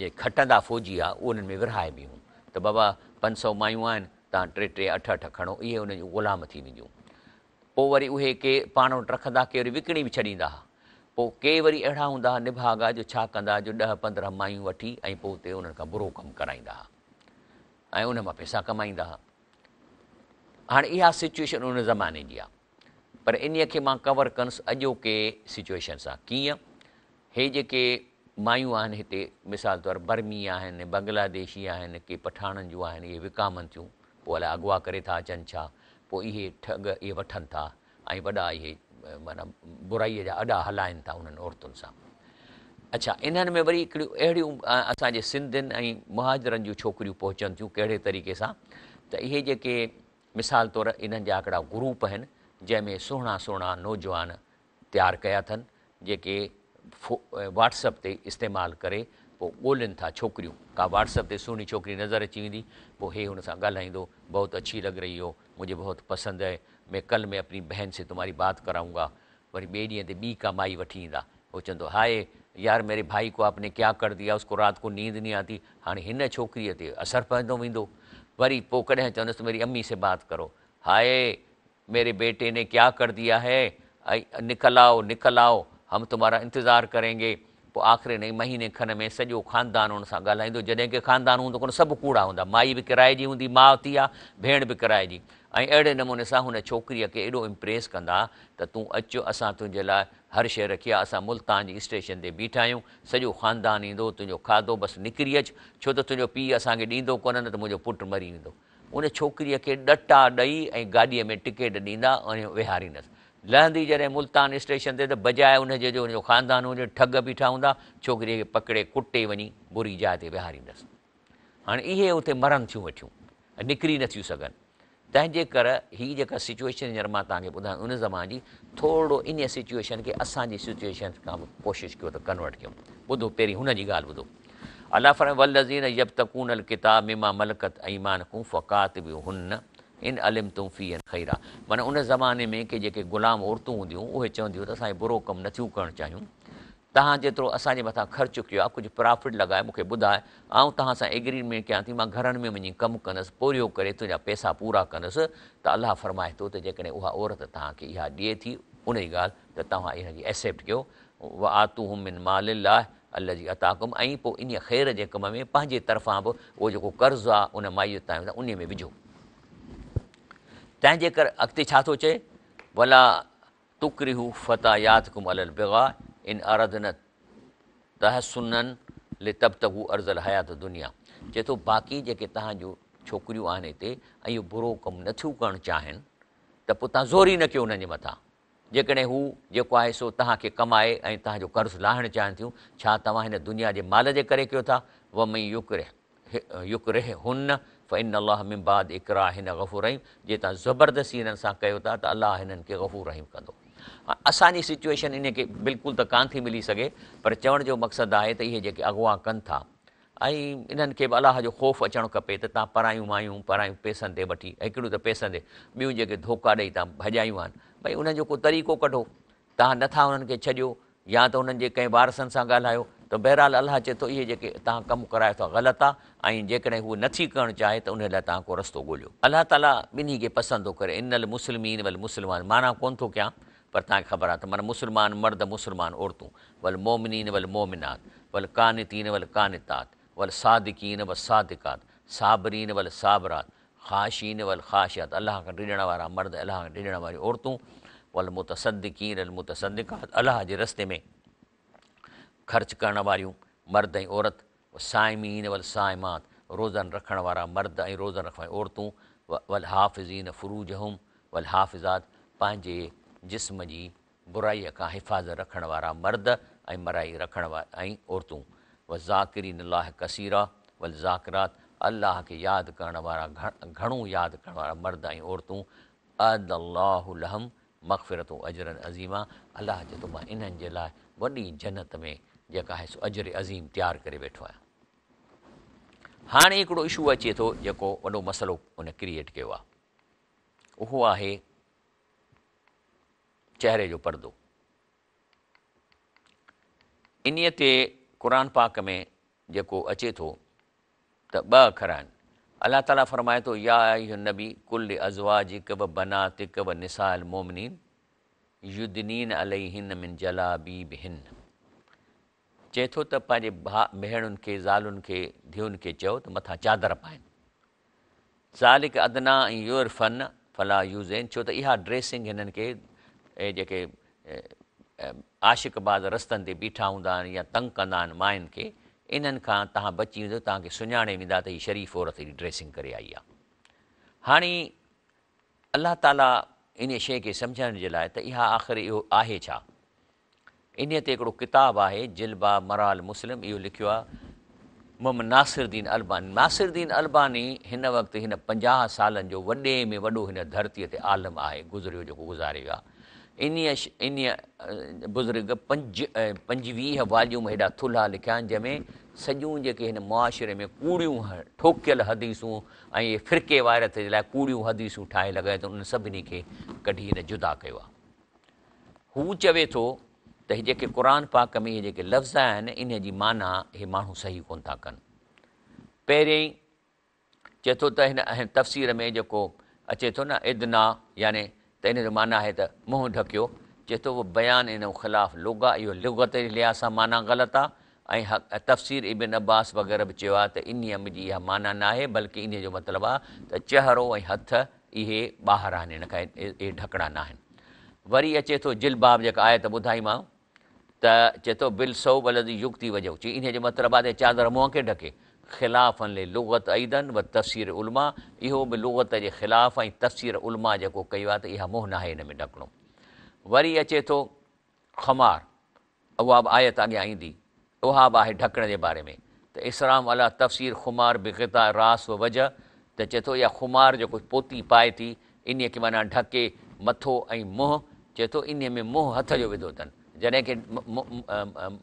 जे खटंदा फ़ौजी आहे उहे उन्हनि में विरहाएबियूं त बाबा पंज सौ माइयूं आहिनि तव्हां टे टे अठ अठ खणो इहे उन जूं ग़ुलाम थी वेंदियूं पोइ वरी उहे के पाण वटि रखंदा के वरी विकिणी बि छॾींदा हुआ पोइ के वरी अहिड़ा हूंदा निभागा जो छा कंदा जो ॾह पंद्रहं मायूं वठी ऐं पोइ उते उन्हनि खां बुरो कमु कराईंदा ऐं उन मां पैसा कमाईंदा हाणे इहा सिचुएशन उन ज़माने जी आहे पर इन्हीअ खे मां कवर कंदुसि अॼोके सिचुएशन सां कीअं इहे जेके मायूं आहिनि हिते मिसाल तौरु बर्मी आहिनि बंग्लादेशी आहिनि के पठाणनि जूं आहिनि इहे विकामनि थियूं पोइ अलाए अॻुवा करे था अचनि छा पोइ इहे ठग इहे वठनि था ऐं वॾा इहे माना बुराईअ जा अॾा हलाइनि था उन्हनि औरतुनि सां अच्छा इन्हनि में वरी हिकिड़ियूं अहिड़ियूं असांजे सिंधियुनि ऐं मुहाजरनि जूं छोकिरियूं पहुचनि थियूं कहिड़े तरीक़े सां त इहे जेके मिसाल तौरु इन्हनि जा हिकिड़ा ग्रुप आहिनि जंहिंमें सुहिणा सुहिणा नौजवान तयारु कया अथनि जेके व्हाट्सअप ते इस्तेमालु करे पोइ था छोकिरियूं का व्हाट्सअप ते सुहिणी छोकिरी नज़र अची वेंदी पोइ हे हुन सां ॻाल्हाईंदो बहुत अच्छी लग रही हो मुंहिंजे बहुत पसंदि है मैं कल मैं अपनी बहन से तुम्हारी बात कराऊंगा वरी ॿिए ॾींहं ते ॿी का माई वठी ईंदा उहो चवंदो हाय यार मेरे भाई को आपने क्या कर दिया उसको रात को नींद नहीं आती हाणे हिन छोकिरीअ ते असरु पवंदो वेंदो वरी पोइ कॾहिं चवंदुसि मेरी अम्मी से बात करो हाय मेरे बेटे ने क्या कर दिया है निकल आओ निकल आओ हम तुम्हारा इंतिज़ारु करेंगे पोइ आख़िरी नईं महीने खन में सॼो खानदान हुन सां ॻाल्हाईंदो जॾहिं की ख़ानदान हूंदो कोन सभु कूड़ा हूंदा माई बि किराए जी हूंदी माउ थी आहे भेण बि किराए जी ऐं अहिड़े नमूने सां हुन छोकिरीअ खे एॾो इम्प्रेस कंदा त तूं अचु असां तुंहिंजे लाइ हर शइ रखी आहे असां मुल्तान जी स्टेशन ते बीठा आहियूं सॼो ख़ानदान ईंदो तुंहिंजो खाधो बसि निकिरी अचु छो त तुंहिंजो पीउ असांखे ॾींदो कोन न त मुंहिंजो पुटु मरी वेंदो उन छोकिरीअ खे ॾटा ॾेई ऐं गाॾीअ में टिकेट ॾींदा ऐं वेहारींदसि लहंदी जॾहिं मुल्तान स्टेशन ते त बजाए उनजे जो हुनजो ख़ानदान हुजे ठग बीठा हूंदा छोकिरीअ खे पकिड़े कुटे वञी बुरी जाइ ते विहारींदसि हाणे इहे उते मरनि थियूं वेठियूं निकिरी नथियूं सघनि तंहिंजे करे हीअ जेका सिचुएशन हींअर मां तव्हांखे ॿुधायां उन ज़माने जी थोरो इन सिचुएशन खे असांजी सिचुएशन खां बि कोशिशि कयो त कन्वर्ट कयूं ॿुधो पहिरीं हुन जी ॻाल्हि ॿुधो अलाह फरम यब तकून अल किताब मिमा मलकत ऐमान कूं फ़कात बि हुन इन अलिम तूं फी ख़ैरा माना उन ज़माने में के जेके ग़ुलाम औरतूं हूंदियूं उहे चवंदियूं त असां हे बुरो कमु नथियूं करणु चाहियूं तव्हां जेतिरो असांजे मथां ख़र्चु कयो आहे कुझु प्रॉफिट लॻाए मूंखे ॿुधाए ऐं तव्हां सां एग्रीमेंट कयां थी मां घरनि में वञी कमु कंदसि पोरियो करे तुंहिंजा पैसा पूरा कंदसि त अलाह फरमाए थो त जेकॾहिं उहा औरत तव्हांखे इहा ॾिए थी उन जी ॻाल्हि त तव्हां इन एक्सेप्ट कयो आतू हुमिन माल लाइ अल जी अताकुम ऐं पोइ इन ख़ैर जे कम में पंहिंजे तरफ़ां बि उहो जेको कर्ज़ु आहे उन माइयत ताईं उन में विझो तंहिंजे करे अॻिते छा थो चए भला तुकरी हू फताह यात कुम अल इन अरदन तहसुननि ले तब तब हू अर्ज़ल हयात दुनिया चए थो बाक़ी जेके तव्हांजो छोकिरियूं आहिनि हिते ऐं इहो बुरो कमु नथियूं करणु चाहिनि त पोइ तव्हां ज़ोर ई न कयो हुननि जे मथां जेकॾहिं हू जेको आहे सो तव्हांखे कमाए ऐं तव्हांजो कर्ज़ु लाहिणु चाहिनि थियूं छा तव्हां हिन दुनिया जे माल जे करे कयो था वई युकिरे युक हुन फ़इन अलाह में बाद इकरा हिन गफ़ूर रहीम जे तव्हां ज़बरदस्ती हिननि सां कयो था त अलाह हिननि खे गफ़ूर रहीम कंदो असांजी सिचुएशन इन खे बिल्कुलु त कान थी मिली सघे पर चवण जो मक़सदु आहे त इहे जेके अॻुवा कनि था ऐं इन्हनि खे बि अलाह जो ख़ौफ़ अचणु खपे त तव्हां परायूं मायूं परायूं पैसनि ते वठी हिकिड़ियूं त पैसनि ते ॿियूं जेके धोखा ॾेई तव्हां भॼायूं आहिनि भई उन्हनि जो को तरीक़ो कढो तव्हां नथा उन्हनि खे छॾियो या त उन्हनि जे कंहिं वारसनि सां ॻाल्हायो तो बहरहाल अलाह चए तो ये जेके तव्हां कमु करायो था ग़लति आहे ऐं जेकॾहिं हूअ नथी करणु चाहे त उन लाइ तव्हां को रस्तो ॻोल्हियो अलाह ताला ॿिन्ही खे पसंदि थो करे इनल मुस्लिमीन वल मुसलमान माना को क्या पर तव्हांखे ख़बर आ त मुसलमान मर्द मुसलमान औरतू वल मोमिनीन वल मोमिनात वल कानितीन वल कानितात वल सादिकीन वल सादिकात साबरीन वल साबरात ख़ाशीन वल ख़ाशियात अल्लाह का ॾिण वारा मर्द अल्लाह खां ॾिण वारियूं औरतू वल मुतसदिकीन वल मुतसदिकात अल्लाह के रस्ते में ख़र्चु करण वारियूं मर्द ऐं औरत व साइमीन वल साइमात रोज़न रखण वारा मर्द ऐं रोज़नि रख औरतूं वल हाफ़िज़ीन फुरूज वल हाफ़िज़ात पंहिंजे जिस्म जी बुराईअ खां हिफ़ाज़त रखण वारा मर्द ऐं मराई रखण वारा ऐं औरतूं व ज़ाकिरीन लाह कसीरा वल ज़ाकिरात अलाह खे यादि करण वारा घणो यादि करण वारा मर्द ऐं औरतूं अद अलाहम मक़फ़िरतूं अजरनि अज़ीमा अलाह जे थो मां इन्हनि जे लाइ वॾी जनत में जेका आहे अजर अज़ीम तयारु करे वेठो आहियां हाणे हिकिड़ो इशू अचे थो जेको वॾो मसलो उन क्रिएट कयो आहे उहो आहे चहिरे जो पर्दो इन्हीअ ते क़ुर पाक में जेको अचे थो त ॿ अख़र आहिनि अलाह ताला फ़रमाए थो यान चए थो त पंहिंजे भाउ भेणुनि खे ज़ालुनि खे धीअनि खे चयो त मथां चादर पाइनि ज़ालिक अदना ऐं यूर फन फला यूज़ आहिनि छो त इहा ड्रेसिंग हिननि खे जेके आशिकबाज़ रस्तनि ते बीठा हूंदा आहिनि या तंग कंदा आहिनि माइनि खे इन्हनि खां तव्हां बची वेंदो तव्हांखे सुञाणे वेंदा त हीअ शरीफ़ औरत जी ड्रेसिंग करे आई आहे हाणे अलाह ताला इन शइ खे सम्झण जे लाइ त इहा आख़िर इहो आहे छा इन ते हिकिड़ो किताबु आहे जिलबा मराल मुस्लिम इहो लिखियो आहे मोहम्मद नासिरदीन अलबानी नासिरदीन अलबानी हिन वक़्तु हिन पंजाह सालनि जो वॾे में वॾो हिन धरतीअ ते आलम आहे गुज़रियो जेको गुज़ारे वियो आहे इन्हीअ इन्हीअ बुज़ुर्ग पंज पंजवीह वालियूं हेॾा थुल्हा लिखिया आहिनि जंहिंमें सॼियूं जेके हिन मुआशिरे में कूड़ियूं ठोकियल हदीसूं ऐं इहे फ़िरके वायरत जे लाइ कूड़ियूं हदीसूं ठाहे लॻाए त उन सभिनी खे कढी हिन जुदा कयो आहे हू चवे थो त जेके क़ुर पाक में इहे जेके लफ़्ज़ आहिनि इन जी माना इहे माण्हू सही कोन था कनि पहिरीं चए थो त हिन तफ़सीर में जेको अचे थो न इदना याने त इन जो माना आहे त मुंहुं ढकियो चए थो उहो बयानु इन ख़िलाफ़ु लुगा इहो लिवत जे लिहाज़ सां माना ग़लति आहे ऐं तफ़सीर इबिन अब्बास वग़ैरह बि चयो आहे त इन्हीअ जी इहा माना न आहे बल्कि इन जो मतिलबु आहे त चहिरो ऐं हथ इहे ॿाहिरि आहिनि हिन खां इहे ढकड़ा न आहिनि वरी अचे थो जिलबाब जेका आहे त ॿुधाईमांव त चए थो बिल सौ बलंदी युक्ति वजो चए इन्हीअ जे मतरबाद चादर मुंहं खे ढके ख़िलाफ़ खिलाफ़ु लुगत ऐदन व तस्सीर उलमा इहो बि लुगत जे ख़िलाफ़ ऐं तस्सीर उलमा जेको कयो आहे त इहा मुंहुं न आहे हिन में ढकणो वरी अचे थो खमार उहा बि आयत अॻियां ईंदी उहा बि आहे ढकण जे बारे में त इस्लाम अला तफ़सीर खुमार बिगता रास व वज त चए थो इहा खुमार जेको पोती पाए थी इन खे माना ढके मथो ऐं मुंहुं चए थो इन में मुंहुं हथ जो विधो अथनि जॾहिं की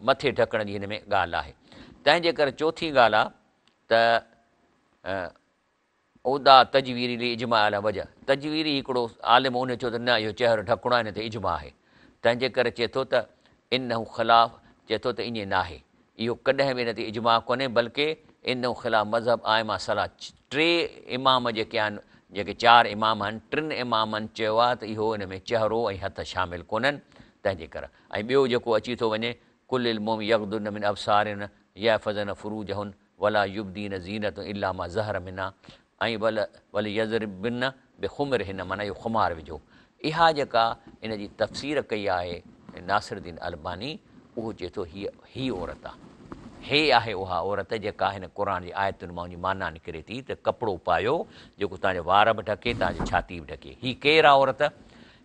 मथे ढकण जी हिन में ॻाल्हि आहे तंहिंजे करे चोथी ॻाल्हि आहे त उहिदा तजवीरी इज़मा अल वजह तजवीरी हिकिड़ो आलिम उन चयो त न इहो चहिरो ढकणो आहे न त इज़मा आहे तंहिंजे करे चए थो त इन ख़िलाफ़ु चए थो त ईअं न आहे इहो कॾहिं बि इन ते इज़मा कोन्हे बल्कि इन ख़िलाफ़ु आहे मां सलाह टे इमाम जेके आहिनि जेके चारि इमाम आहिनि टिनि इमामनि चयो आहे त इहो इन में चहिरो ऐं हथु शामिलु कोन्हनि तंहिंजे करे ऐं ॿियो जेको अची थो वञे कुल इल्मोम यकदुन मिन अबसारिन या फज़न फ़रूज हुन वला युबदीन ज़ीनत इला मां ज़हर मिना ऐं वल वल यज़र बिन बेखुमर हिन माना इहो ख़ुमार विझो इहा जेका इन जी तफ़सीर कई आहे नासिरुद्दीन अलबानी उहो चए थो हीअ हीअ औरत आहे हे आहे उहा औरत जेका हिन क़ुर जी आयतुनि मां हुनजी माना निकिरे थी त कपिड़ो पायो जेको तव्हांजा वार बि ढके तव्हांजी छाती बि ढके हीअ केरु आहे औरत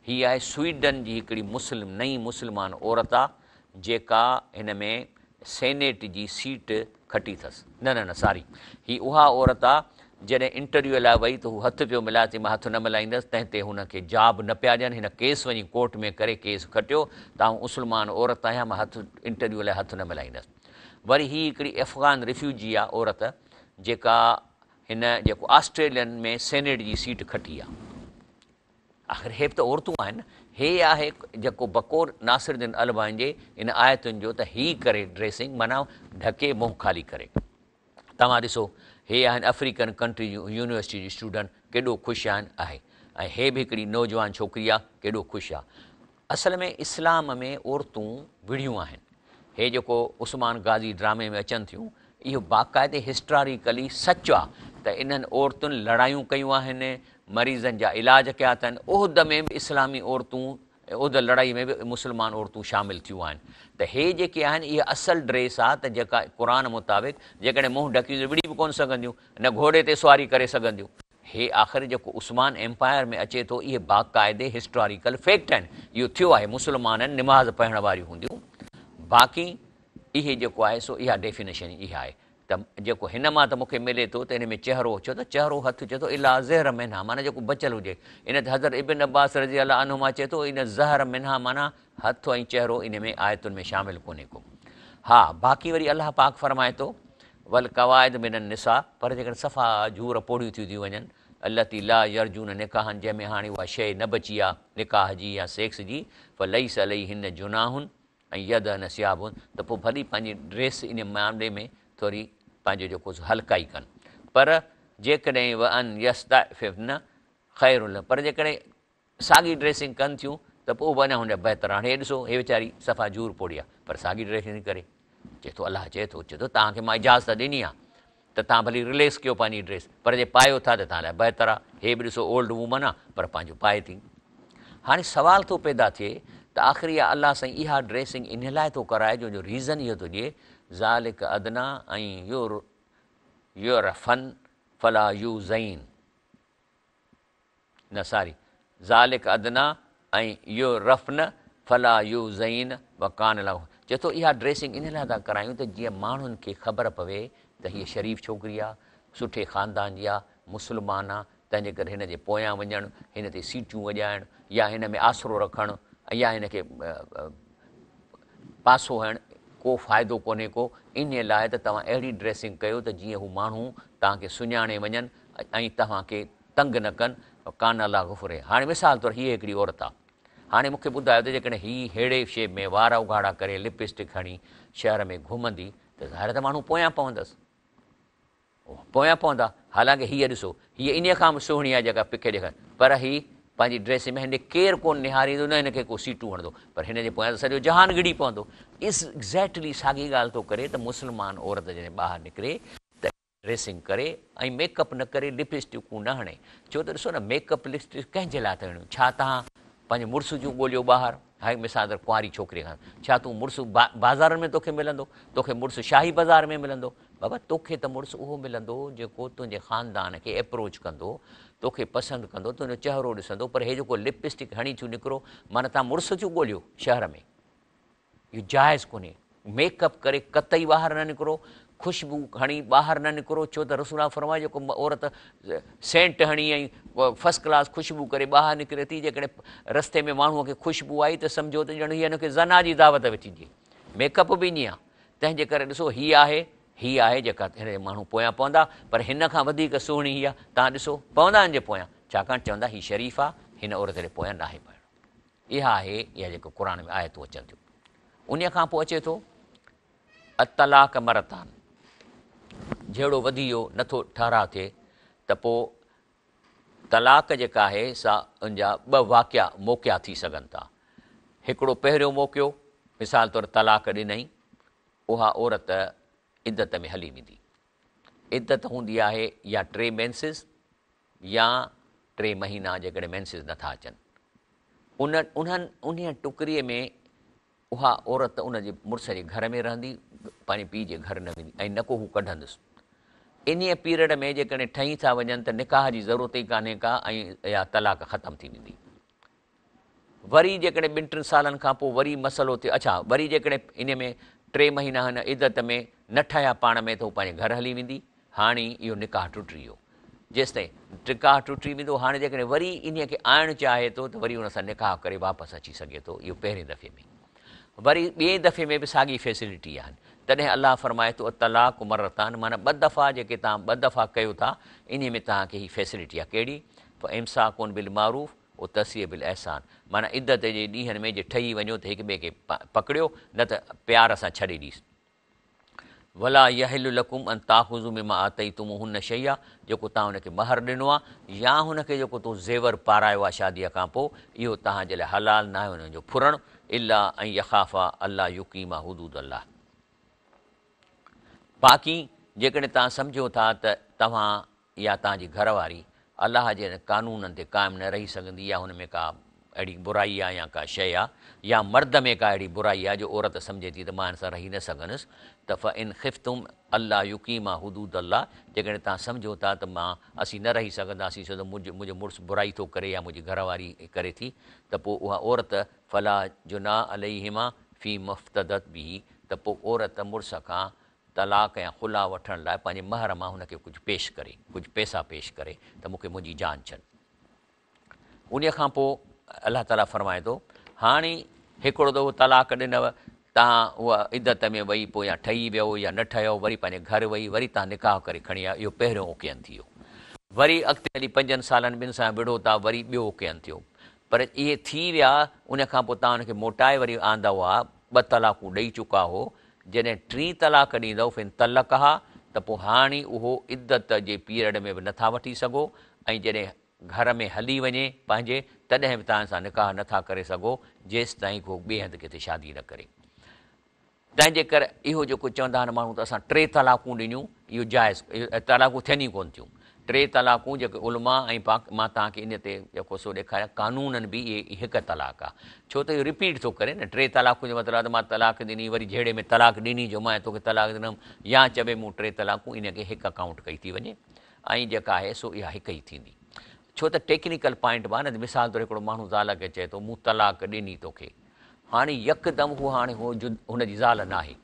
हीअ आहे स्वीडन जी हिकिड़ी मुस्लिम नई मुस्लमान औरत आहे जेका हिन में सेनेट जी सीट खटी अथसि न न न सॉरी हीअ उहा औरत आहे जॾहिं इंटरव्यू लाइ वई त हू हथु पियो मिलाए अथई मां हथु न मिलाईंदसि तंहिं ते हुनखे जवाबु न पिया ॾियनि हिन केस वञी कोर्ट में करे केस खटियो त आउं मुस्लमान औरत आहियां मां हथु इंटरव्यू लाइ हथु न मिलाईंदसि वरी हीअ हिकिड़ी अफ़गान रिफ्यूजी आहे औरत जेका हिन जेको ऑस्ट्रेलियन में सेनेट जी सीट खटी आहे आख़िर हे बि त औरतूं आहिनि हे आहे जेको बकोर नासिर अलबाइन जे इन आयतुनि जो त ही करे ड्रेसिंग माना ढके मुंहुं ख़ाली करे तव्हां ॾिसो हे आहिनि अफ्रीकन कंट्री जूं यूनिवर्सिटी जी स्टूडेंट केॾो ख़ुशि आहिनि आहे ऐं हे बि हिकिड़ी नौजवान छोकिरी आहे केॾो ख़ुशि आहे असल में इस्लाम में औरतूं विढ़ियूं आहिनि हे जेको उस्मान गाज़ी ड्रामे में अचनि थियूं इहो बाक़ाइदे हिस्टारिकली सच आहे त इन्हनि औरतुनि लड़ायूं कयूं आहिनि मरीज़नि जा इलाज कया अथनि उहिद में बि इस्लामी औरतूं उहिद लड़ाई में बि मुस्लमान औरतूं शामिलु थियूं आहिनि त इहे जेके आहिनि इहे असल ड्रेस आहे त जेका क़ुर मुताबिक़ जेकॾहिं मुंहुं ढकियूं विड़ी बि कोन सघंदियूं न घोड़े ते सुवारी करे सघंदियूं इहे आख़िर जेको उस्मान एम्पायर में अचे थो इहे बाक़ाइदे हिस्टोरिकल फैक्ट आहिनि इहो थियो आहे मुस्लमाननि निमाज़ पढ़ण वारियूं हूंदियूं बाक़ी इहे जेको आहे सो इहा डेफिनेशन इहा आहे त जेको हिन मां त मूंखे मिले थो त हिन में चहिरो चओ त चहिरो हथु चए थो इलाह ज़हर मिना माना जेको बचियलु हुजे इन ते हज़रत इबिन अब्बास रजी अल अलाहनुमा चए थो इन ज़हर मिना माना हथु ऐं चहिरो इन में आयतुनि में शामिलु कोन्हे को हा बाक़ी वरी अलाह पाक फ़रमाए थो वल कवाइद में निसा पर जेकॾहिं सफ़ा झूर पोड़ियूं थी थियूं वञनि अलाह ती ला यर्जून निकाहनि जंहिंमें हाणे उहा शइ न बची आहे निकाह जी या सेक्स जी पर लही स लही हिन जुनाहुनि ऐं यद न सियाबुनि त पोइ भली पंहिंजी ड्रेस इन मामले में थोरी पंहिंजो जेको हल्का ई कनि पर जेकॾहिं उहे अन न ख़ैरु पर जेकॾहिं साॻी ड्रेसिंग कनि थियूं त पोइ बि अञा हुन जा बहितरु हाणे हे ॾिसो हे वीचारी सफ़ा जूर पोड़ी आहे पर साॻी ड्रेसिंग करे चए थो अलाह चए थो चए थो तव्हांखे मां इजाज़त ॾिनी आहे त तव्हां भली रिलेक्स कयो पंहिंजी ड्रेस पर जे पायो था त तव्हां लाइ बहितरु आहे हे बि ॾिसो ओल्ड वूमन आहे पर पंहिंजो पाए थी हाणे सुवाल थो पैदा थिए त आख़िरी आहे अलाह साईं इहा ड्रेसिंग इन लाइ थो कराए जंहिंजो रीज़न इहो थो ॾिए ज़ालिक अदना ऐं यूर फला यू ज़ैन न सॉरी ज़ालिक अदना ऐं फला ज़ैन कान चए थो इहा ड्रेसिंग इन लाइ था करायूं त जीअं माण्हुनि खे ख़बर पवे त हीअ शरीफ़ छोकिरी आहे सुठे ख़ानदान जी आहे मुस्लमान आहे तंहिंजे करे हिन जे पोयां वञणु हिन ते सीटियूं वॼाइणु या हिन में आसिरो रखणु या हिन खे पासो को फ़ाइदो कोन्हे को इन लाइ त तव्हां अहिड़ी ड्रेसिंग कयो त जीअं हू माण्हू तव्हांखे सुञाणे वञनि ऐं तव्हांखे तंग न कनि कान अला घु हाणे मिसाल तौरु हीअ हिकिड़ी औरत आहे हाणे मूंखे ॿुधायो त जेकॾहिं हीअ अहिड़े शेप में वार उघाड़ा करे लिपस्टिक खणी शहर में घुमंदी त ज़ाहिर त माण्हू पोयां पवंदसि पोयां पवंदा हालांकि हीअ ॾिसो हीअ इन खां बि सुहिणी आहे जेका पिके जे पर हीअ पंहिंजी ड्रेस में हिन केरु कोन निहारींदो न हिनखे को सीटू हणंदो पर हिन जे पोयां सॼो जहान गिड़ी पवंदो इस एग्ज़ैक्टली साॻी ॻाल्हि थो करे त मुस्लमान औरत जॾहिं ॿाहिरि निकिरे त ड्रेसिंग करे ऐं मेकअप न करे लिपस्टिकूं न हणे छो त ॾिसो न मेकअप लिपस्टिक कंहिंजे लाइ था हणूं छा तव्हां पंहिंजे मुड़ुस जूं ॻोल्हियो ॿाहिरि हाणे मिसाल कुंवारी छोकिरी खां छा तूं मुड़ुसु बा बाज़ारनि में तोखे मिलंदो तोखे मुड़ुसु शाही बाज़ार में मिलंदो बाबा तोखे त मुड़ुसु उहो मिलंदो जेको तुंहिंजे ख़ानदान खे अप्रोच कंदो तोखे पसंदि कंदो तुंहिंजो चहिरो ॾिसंदो पर हे जेको लिपस्टिक हणी थियूं निकिरो माना तव्हां मुड़ुस थियूं ॻोल्हियो शहर में इहो जाइज़ कोन्हे मेकअप करे कतई ॿाहिरि न निकिरो ख़ुशबू हणी ॿाहिरि न निकिरो छो त रसूला फरमाए जेको औरत सेंट हणी ऐं फस्ट क्लास ख़ुशबू करे ॿाहिरि निकिरे थी जेकॾहिं रस्ते में माण्हूअ खे ख़ुशबू आई त सम्झो त ॼण हीअ हिनखे ज़ना जी दावत वेठी ॾिए मेकअप बि ईअं आहे तंहिंजे करे ॾिसो हीअ आहे हीअ आहे जेका हिन माण्हू पोयां पवंदा पर हिन खां वधीक सुहिणी हीअ आहे तव्हां ॾिसो पवंदा आहिनि जे पोयां छाकाणि चवंदा हीअ शरीफ़ आहे हिन औरत जे पोयां नाहे इहा आहे इहा जेको क़ुर में आहे त अचनि थियूं उन खां पोइ अचे थो अतलाक मरतान जहिड़ो वधी वियो नथो ठाराउ थिए त पोइ तलाक जेका आहे सा उन जा ॿ वाकिया मोकिया थी सघनि था हिकिड़ो पहिरियों मोकियो मिसाल तौरु तलाक ॾिनई उहा औरत इदत में हली वेंदी इदत हूंदी आहे या टे मेंसिस या टे महीना जेकॾहिं मेंसिस नथा अचनि उन उन्हनि उन टुकड़ीअ में उहा औरत उन जे मुड़ुस जे घर में रहंदी पंहिंजे पीउ जे घर न वेंदी ऐं न को हू कढंदुसि इन पीरियड में जेकॾहिं ठही था वञनि त निकाह जी ज़रूरत ई कान्हे का ऐं इहा तलाक ख़तमु थी वेंदी वरी जेकॾहिं ॿिनि टिनि सालनि खां पोइ वरी मसालो थियो अच्छा वरी जेकॾहिं इन में टे महीना हिन इदत में न ठहिया पाण में त हू पंहिंजे घरु हली वेंदी हाणे इहो निकाह टुटी वियो जेसिताईं टिकाह टुटी वेंदो हाणे जेकॾहिं वरी इन्हीअ खे आणणु चाहे थो त वरी हुन सां निकाह करे वापसि अची सघे थो इहो पहिरें दफ़े में वरी ॿिए दफ़े में बि साॻी फैसिलिटी आहिनि तॾहिं अलाह फरमाए थो तलाक उ माना ॿ दफ़ा जेके तव्हां ॿ दफ़ा कयो था इन में तव्हांखे हीअ फैसिलिटी आहे कहिड़ी पोइ अहम्सा कोन बिल मारूफ़ उहो तसीह बिल अहसान माना इदत जे ॾींहंनि में जे ठही वञो त हिक ॿिए खे पकड़ियो न त प्यार सां छॾे ॾीसि वला यहल लकुम अन ताफ़ुज़ु में मां आतई तुम हुन शइ आहे जेको तव्हां हुनखे महर ॾिनो आहे या हुनखे जेको तूं ज़ेवर पारायो आहे शादीअ खां पोइ इहो तव्हांजे लाइ हलाल न आहे हुनजो फुरणु अलाह ऐं यखाफ़ा अलाह यक़ीम आहे हुदूद अलाह बाक़ी जेकॾहिं तव्हां सम्झो था त तव्हां या तव्हांजी घरवारी अलाह जे कानूननि ते क़ाइमु न रही सघंदी या हुन में का अहिड़ी बुराई आहे या का शइ आहे या मर्द में का अहिड़ी बुराई आहे जो औरत सम्झे थी त मां हिन सां रही न सघंदुसि त फ़इन ख़िफ़्तुम अल अल अलाह युक़ीम आहे हदूद अला जेकॾहिं तव्हां सम्झो था त मां असीं न रही सघंदासीं छो त मुंहिंजो मुंहिंजो मुड़ुसु बुराई थो करे या मुंहिंजी घरवारी करे थी त पोइ उहा औरत फला जुना अलाई हिमा फी मुफ़्तदत बि त पोइ औरत मुड़ुस खां तलाक या ख़ुला वठण लाइ पंहिंजे महर मां हुनखे कुझु पेश करे कुझु पैसा पेश करे त मूंखे मुंहिंजी जान छॾ उन खां पोइ अलाह ताला फ़रमाए थो हाणे हिकिड़ो दफ़ो तलाक ॾिनव तव्हां उहा इदत में वई पोइ या ठही वियो या न ठहियो वरी पंहिंजे घर वई वरी तव्हां निकाह करे खणी विया इहो पहिरियों थी वियो वरी अॻिते हली पंजनि सालनि ॿिनि सां विढ़ो था वरी ॿियो उकियनि थियो पर इहे थी विया उन खां पोइ तव्हां हुनखे मोटाए वरी आंदा हुआ ॿ तलाकूं ॾेई चुका हो जॾहिं टी तलाक ॾींदव तलक हा त पोइ हाणे उहो इदत जे पीरियड में बि नथा वठी सघो ऐं जॾहिं घर में हली वञे पंहिंजे तॾहिं बि तव्हां सां निकाह नथा करे सघो जेसि ताईं को ॿिए हंधि किथे शादी न करे तंहिंजे करे इहो जेको चवंदा आहिनि माण्हू त असां टे तलाकूं ॾिनियूं इहो जाइज़ तलाकूं थियनि ई कोन्ह थियूं टे तलाकूं जेके उलमा ऐं मां तव्हांखे इन ते जेको सो ॾेखारियां कानूननि बि इहे हिकु तलाक आहे छो त इहो रिपीट थो करे न टे तलाकूं जो मतिलबु मां तलाक ॾिनी वरी जहिड़े में तलाक ॾिनी जो मां तोखे तलाक ॾिनमि या चवे मूं टे तलाकूं इनखे हिकु अकाउंट कई थी वञे ऐं जेका आहे सो इहा हिकु ई थींदी छो त टेक्निकल पॉइंट मां न मिसाल तौरु हिकिड़ो माण्हू ज़ाल खे चए थो मूं तलाक ॾिनी तोखे हाणे यकदमि हू हाणे हुनजी ज़ाल न आहे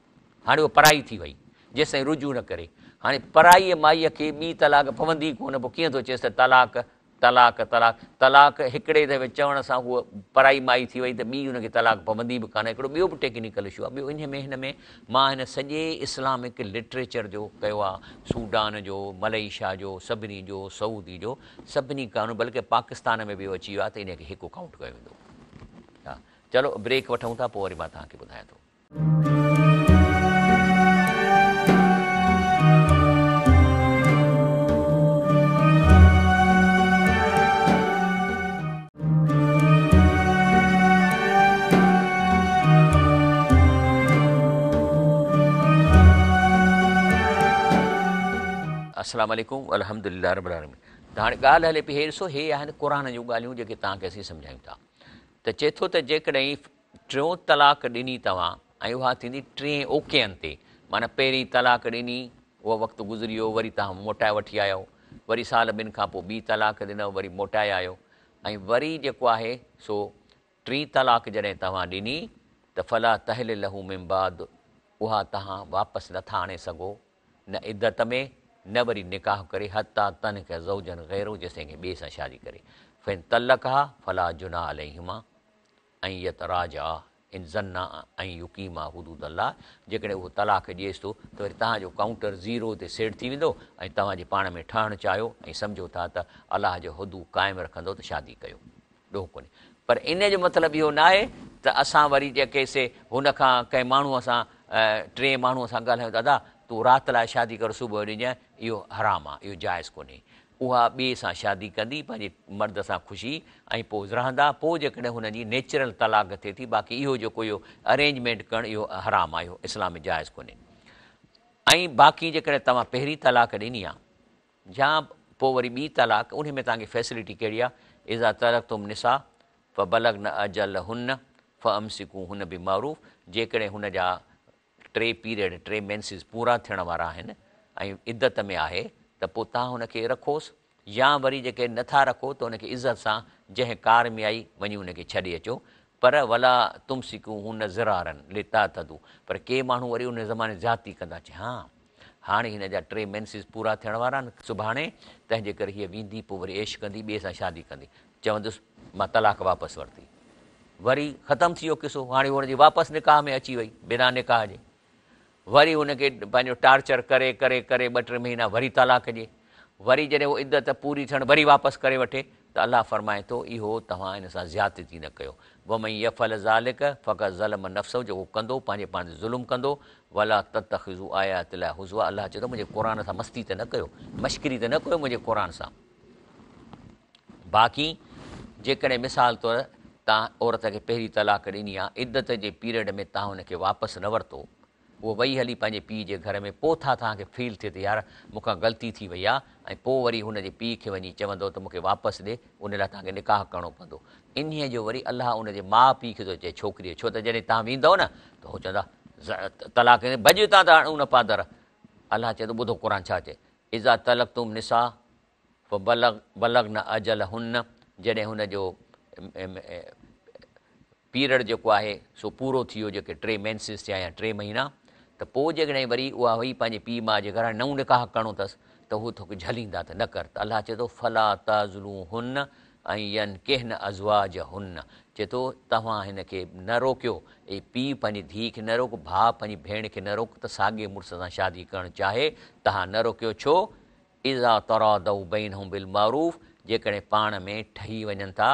हाणे उहा पढ़ाई थी वई जेसिताईं रुजू न करे हाणे पढ़ाईअ माईअ खे ॿी तलाक पवंदी कोन पोइ कीअं थो चएसि त तलाक तलाक तलाक तलाक हिकिड़े दफ़े चवण सां वह पराई माई थी वई त ॿी हुनखे तलाक पवंदी भी कान्हे हिकिड़ो ॿियो टेक्निकल इशू आहे इन में हिन में सजे इस्लामिक लिटरेचर जो कयो सूडान जो मलेशिया जो सभी जो सऊदी जो सभिनी कानून बल्कि पाकिस्तान में भी अची वियो आहे त काउंट कयो वेंदो हा चलो ब्रेक वठूं था पोइ वरी मां तव्हांखे ॿुधायां थो असलामकु अहमद रबरि त हाणे ॻाल्हि हले पई हीअ ॾिसो हे आहिनि क़ुर जूं ॻाल्हियूं जेके तव्हांखे असीं सम्झायूं था त चए थो त जेकॾहिं टियों तलाक ॾिनी तव्हां ऐं उहा थींदी टे ओकेअनि ते माना पहिरीं तलाक ॾिनी उहो वक़्तु गुज़री वियो वरी तव्हां मोटाए वठी आयो वरी साल ॿिनि खां पोइ ॿी तलाक ॾिनो वरी मोटाए आहियो ऐं वरी जेको आहे सो टीं तलाक जॾहिं तव्हां ॾिनी त फला तहल लहू में बाद उहा तव्हां वापसि नथा आणे सघो न इदत में न वरी निकाह करे हता तन खे ज़ौ गैरो ग़ैरो खे ॿिए सां शादी करे फिन तलक हा फला जुना अलमा ऐं यत राजा इन ज़न्ना ऐं युकीमा हुदूद दल्ला जेकॾहिं उहो तलाक खे थो त वरी तव्हांजो काउंटर ज़ीरो ते सेट थी वेंदो ऐं तव्हांजे पाण में ठहणु चाहियो ऐं सम्झो था त अलाह जो हुदू क़ाइमु रखंदो त शादी कयो कोन्हे पर इन जो मतिलबु इहो न आहे त असां वरी जेके से हुन खां कंहिं माण्हूअ सां टे माण्हूअ सां ॻाल्हायूं दादा तूं राति लाइ शादी कर सुबुह जो ॾिजांइ इहो हराम आहे इहो जाइज़ कोन्हे उहा ॿिए सां शादी कंदी पंहिंजे मर्द सां ख़ुशी ऐं पोइ रहंदा पोइ जेकॾहिं हुनजी नेचुरल तलाक थिए थी बाक़ी इहो जेको इहो अरेंजमेंट करणु इहो हराम आहे इहो इस्लाम में जाइज़ कोन्हे ऐं बाक़ी जेकॾहिं तव्हां पहिरीं तलाक ॾिनी आहे या पोइ वरी ॿी तलाक उन में तव्हांखे फैसिलिटी कहिड़ी आहे इज़ा तल तुम निसा फ बलग न अजल हुन फ अम्सिकू हुन बि मरूफ़ जेकॾहिं हुन जा टे पीरियड टे मेंसिस पूरा थियण वारा आहिनि ऐं इदत में आहे त पोइ तव्हां हुनखे रखोसि या वरी जेके नथा रखो त हुनखे इज़त सां जंहिं कार में आई वञी हुनखे छॾे अचो पर वला तुम सिकू हू नज़रारनि लिता लेता पर के माण्हू वरी उन ज़माने जाती कंदा चए हा हाणे हिन जा टे मेंसिस पूरा थियण वारा आहिनि सुभाणे तंहिंजे करे हीअ वेंदी पोइ वरी एश कंदी ॿिए सां शादी कंदी चवंदुसि मां तलाक वापसि वरिती वरी ख़तमु थी वियो किसो हाणे हुनजी वापसि निकाह में अची वई बिना निकाह जे वरी हुनखे पंहिंजो टार्चर करे करे करे ॿ टे महीना वरी तलाक ॾिए वरी जॾहिं उहो इदत पूरी थियणु वरी वापसि करे वठे त अलाह फरमाए थो इहो तव्हां हिन सां ज़्यादती न कयो वमई यफ़ल ज़ालिक फ़क़त ज़लम नफ़्स जो उहो कंदो पंहिंजे पाण ते ज़ुल्म कंदो वला तत आया तिला हुज़ूआ अलाह चए थो मुंहिंजे क़ुर सां मस्ती त न कयो मश्किरी त न कयो मुंहिंजे क़ुर सां बाक़ी जेकॾहिं मिसाल तौरु तव्हां औरत खे पहिरीं तलाक ॾिनी आहे इदत जे पीरियड में तव्हां हुनखे वापसि न वरितो उहो वेही हली पंहिंजे पीउ जे घर में पोइ था तव्हांखे फील थिए त यार मूंखां ग़लती थी वई आहे ऐं पोइ वरी हुन जे पीउ खे वञी चवंदो त मूंखे वापसि ॾे उन लाइ तव्हांखे निकाह करिणो पवंदो इन्हीअ जो वरी अलाह उन जे माउ पीउ खे थो चए छोकिरीअ छो त जॾहिं तव्हां वेंदव न त हो चवंदा तलाक भॼ था त हाणे उन पादर अलाह चए थो ॿुधो क़ुर छा चए इज़ा तलक तुम निसा पोइ बलग न अजल हुन जॾहिं हुन जो पीरियड जेको आहे सो पूरो थी वियो जेके टे मेंसिस थिया या टे महीना त पोइ जेकॾहिं वरी उहा वरी पंहिंजे पीउ माउ जे घरां नओं निकाह करिणो अथसि त हू तोखे झलींदा त न कर त अलाह चए थो फला ताज़लू हुन ऐं यन कंहिं न अज़वाज हुन चए थो तव्हां हिन खे न रोकियो ऐं पीउ पंहिंजी धीउ खे न रोक भाउ पंहिंजी भेण खे न रोक त साॻे मुड़ुस सां शादी करणु चाहे तव्हां न रोकियो छो इज़ा तरा बिल मारूफ़ जेकॾहिं पाण में ठही वञनि था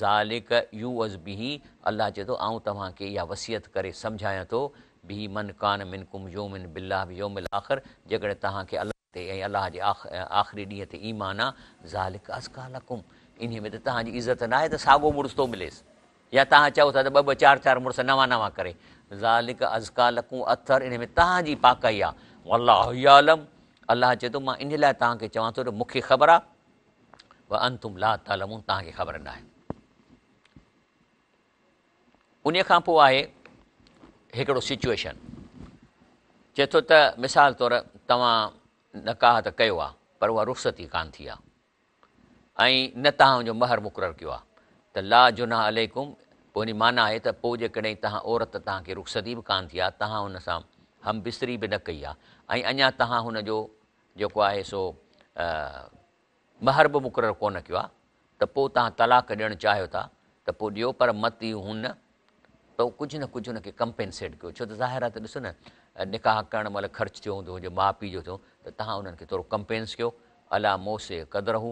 ज़ालिक यू अज़बी अलाह चए थो ऐं तव्हांखे इहा वसियत करे सम्झायां थो भी मन कान मिनकुम जो जेकॾहिं तव्हांखे अलाह ते अलाह जे आख़िरी ॾींहं ते ईमान आहे ज़ालिक असकालकुम इन में त तव्हांजी इज़त न आहे त साॻियो मुड़ुस थो मिलेसि या तव्हां चओ था त ॿ ॿ चारि चारि मुड़ुस नवां नवां करे ज़ालिक असकालकु अथर इन में तव्हांजी पाकाई आहे अलाहालम अलाह चए थो मां इन लाइ तव्हांखे चवां थो त मूंखे ख़बर आहे वंतुम ला तालमू तव्हांखे ख़बर नाहे उन खां पोइ आहे हिकिड़ो सिचुएशन चए थो त मिसाल तौरु तव्हां त कयो आहे पर उहा रुख़सती कान थी आहे ऐं न तव्हां हुनजो महर मुक़ररु कयो आहे त ला अलेकुम पोइ हुन माना आहे त पोइ जेकॾहिं तव्हां औरत तव्हांखे रुख़सती बि कान थी आहे तव्हां हुन सां हम बिसिरी बि न कई आहे ऐं अञा तव्हां हुनजो जेको आहे सो महर बि मुक़ररु कोन कयो आहे त पोइ तव्हां तलाक ॾियणु चाहियो था त पोइ ॾियो पर मती हुन त उहो कुझु न कुझु हुनखे कंपेंसेट कयो छो त ज़ाहिर आहे त ॾिसो न निकाह करण महिल ख़र्च थियो हूंदो हुजे माउ पीउ जो थियो त तव्हां उन्हनि खे थोरो कंपेंस कयो अला मोसे क़दर हू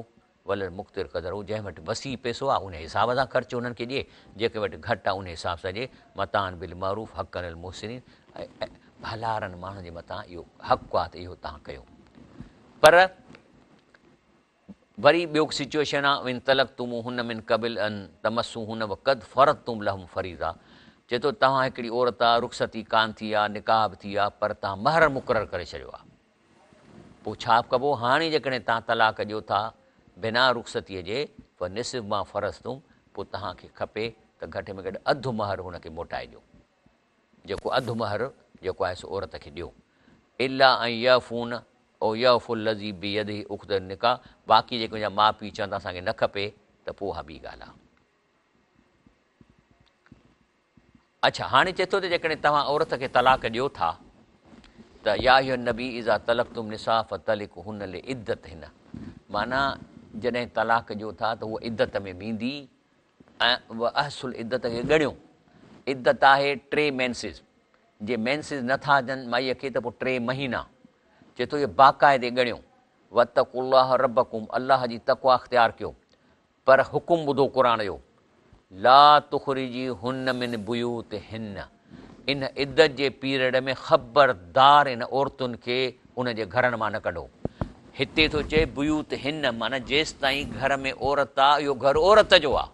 वलर मुख़्तिर क़दर हू जंहिं वटि वसी पैसो आहे उन हिसाब सां ख़र्चु हुननि खे ॾिए जेके वटि घटि आहे उन हिसाब सां ॾिए मतान बिल मरूफ हक़ अल मोसिन ऐं भलारनि माण्हुनि जे मथां इहो हक़ु आहे त इहो तव्हां कयो पर वरी ॿियो सिचुएशन आहे विन तलक तुम हुन मिन कबिल अन तमसू हुन वक़द फ़रत तुम लहम फरीज़ आहे चए थो तव्हां हिकिड़ी औरत आहे रुखसती कान थी आहे निकाह थी आहे पर तव्हां महर मुक़ररु करे छॾियो आहे पोइ छा कबो हाणे जेकॾहिं तव्हां तलाक ॾियो था बिना रुखसतीअ जे पोइ निसिब मां फ़र्ज़ु अथमि पोइ तव्हांखे खपे त घटि में घटि अधु महर हुनखे मोटाए ॾियो जेको अधु महर जेको आहे सो औरत खे ॾियो इला ऐं यह फ़ून ओ यह फुल बि अधी उखद निकाह बाक़ी जेके मुंहिंजा माउ पीउ चवंदा असांखे न खपे त पोइ हा ॿी ॻाल्हि आहे अच्छा हाणे चए थो त जेकॾहिं तव्हां औरत खे तलाक ॾियो था त या इहो नबी इज़ा तलक तुम निसाफ़ तलिक हुन ले इदत हिन माना जॾहिं तलाक ॾियो था त उहा इदत में वेंदी ऐं उहा अहसुल इदत खे ॻणियो इदत आहे टे मैंसिस जे मैंसिस नथा अचनि माईअ खे त पोइ टे महीना चए थो इहे बाक़ाइदे ॻणियो वत कुल्लाह रबकु अल अलाह जी तकवा अख़्तियारु कयो पर हुकुम ॿुधो क़ुर जो ला तुखरि जी हुन मिन बुयूत हिन इन इदत जे पीरियड में ख़बरदार इन औरतुनि खे उन जे घरनि मां न कढो हिते थो चए बुयूत हिन माना जेसि ताईं घर में औरत आहे इहो घर औरत जो आहे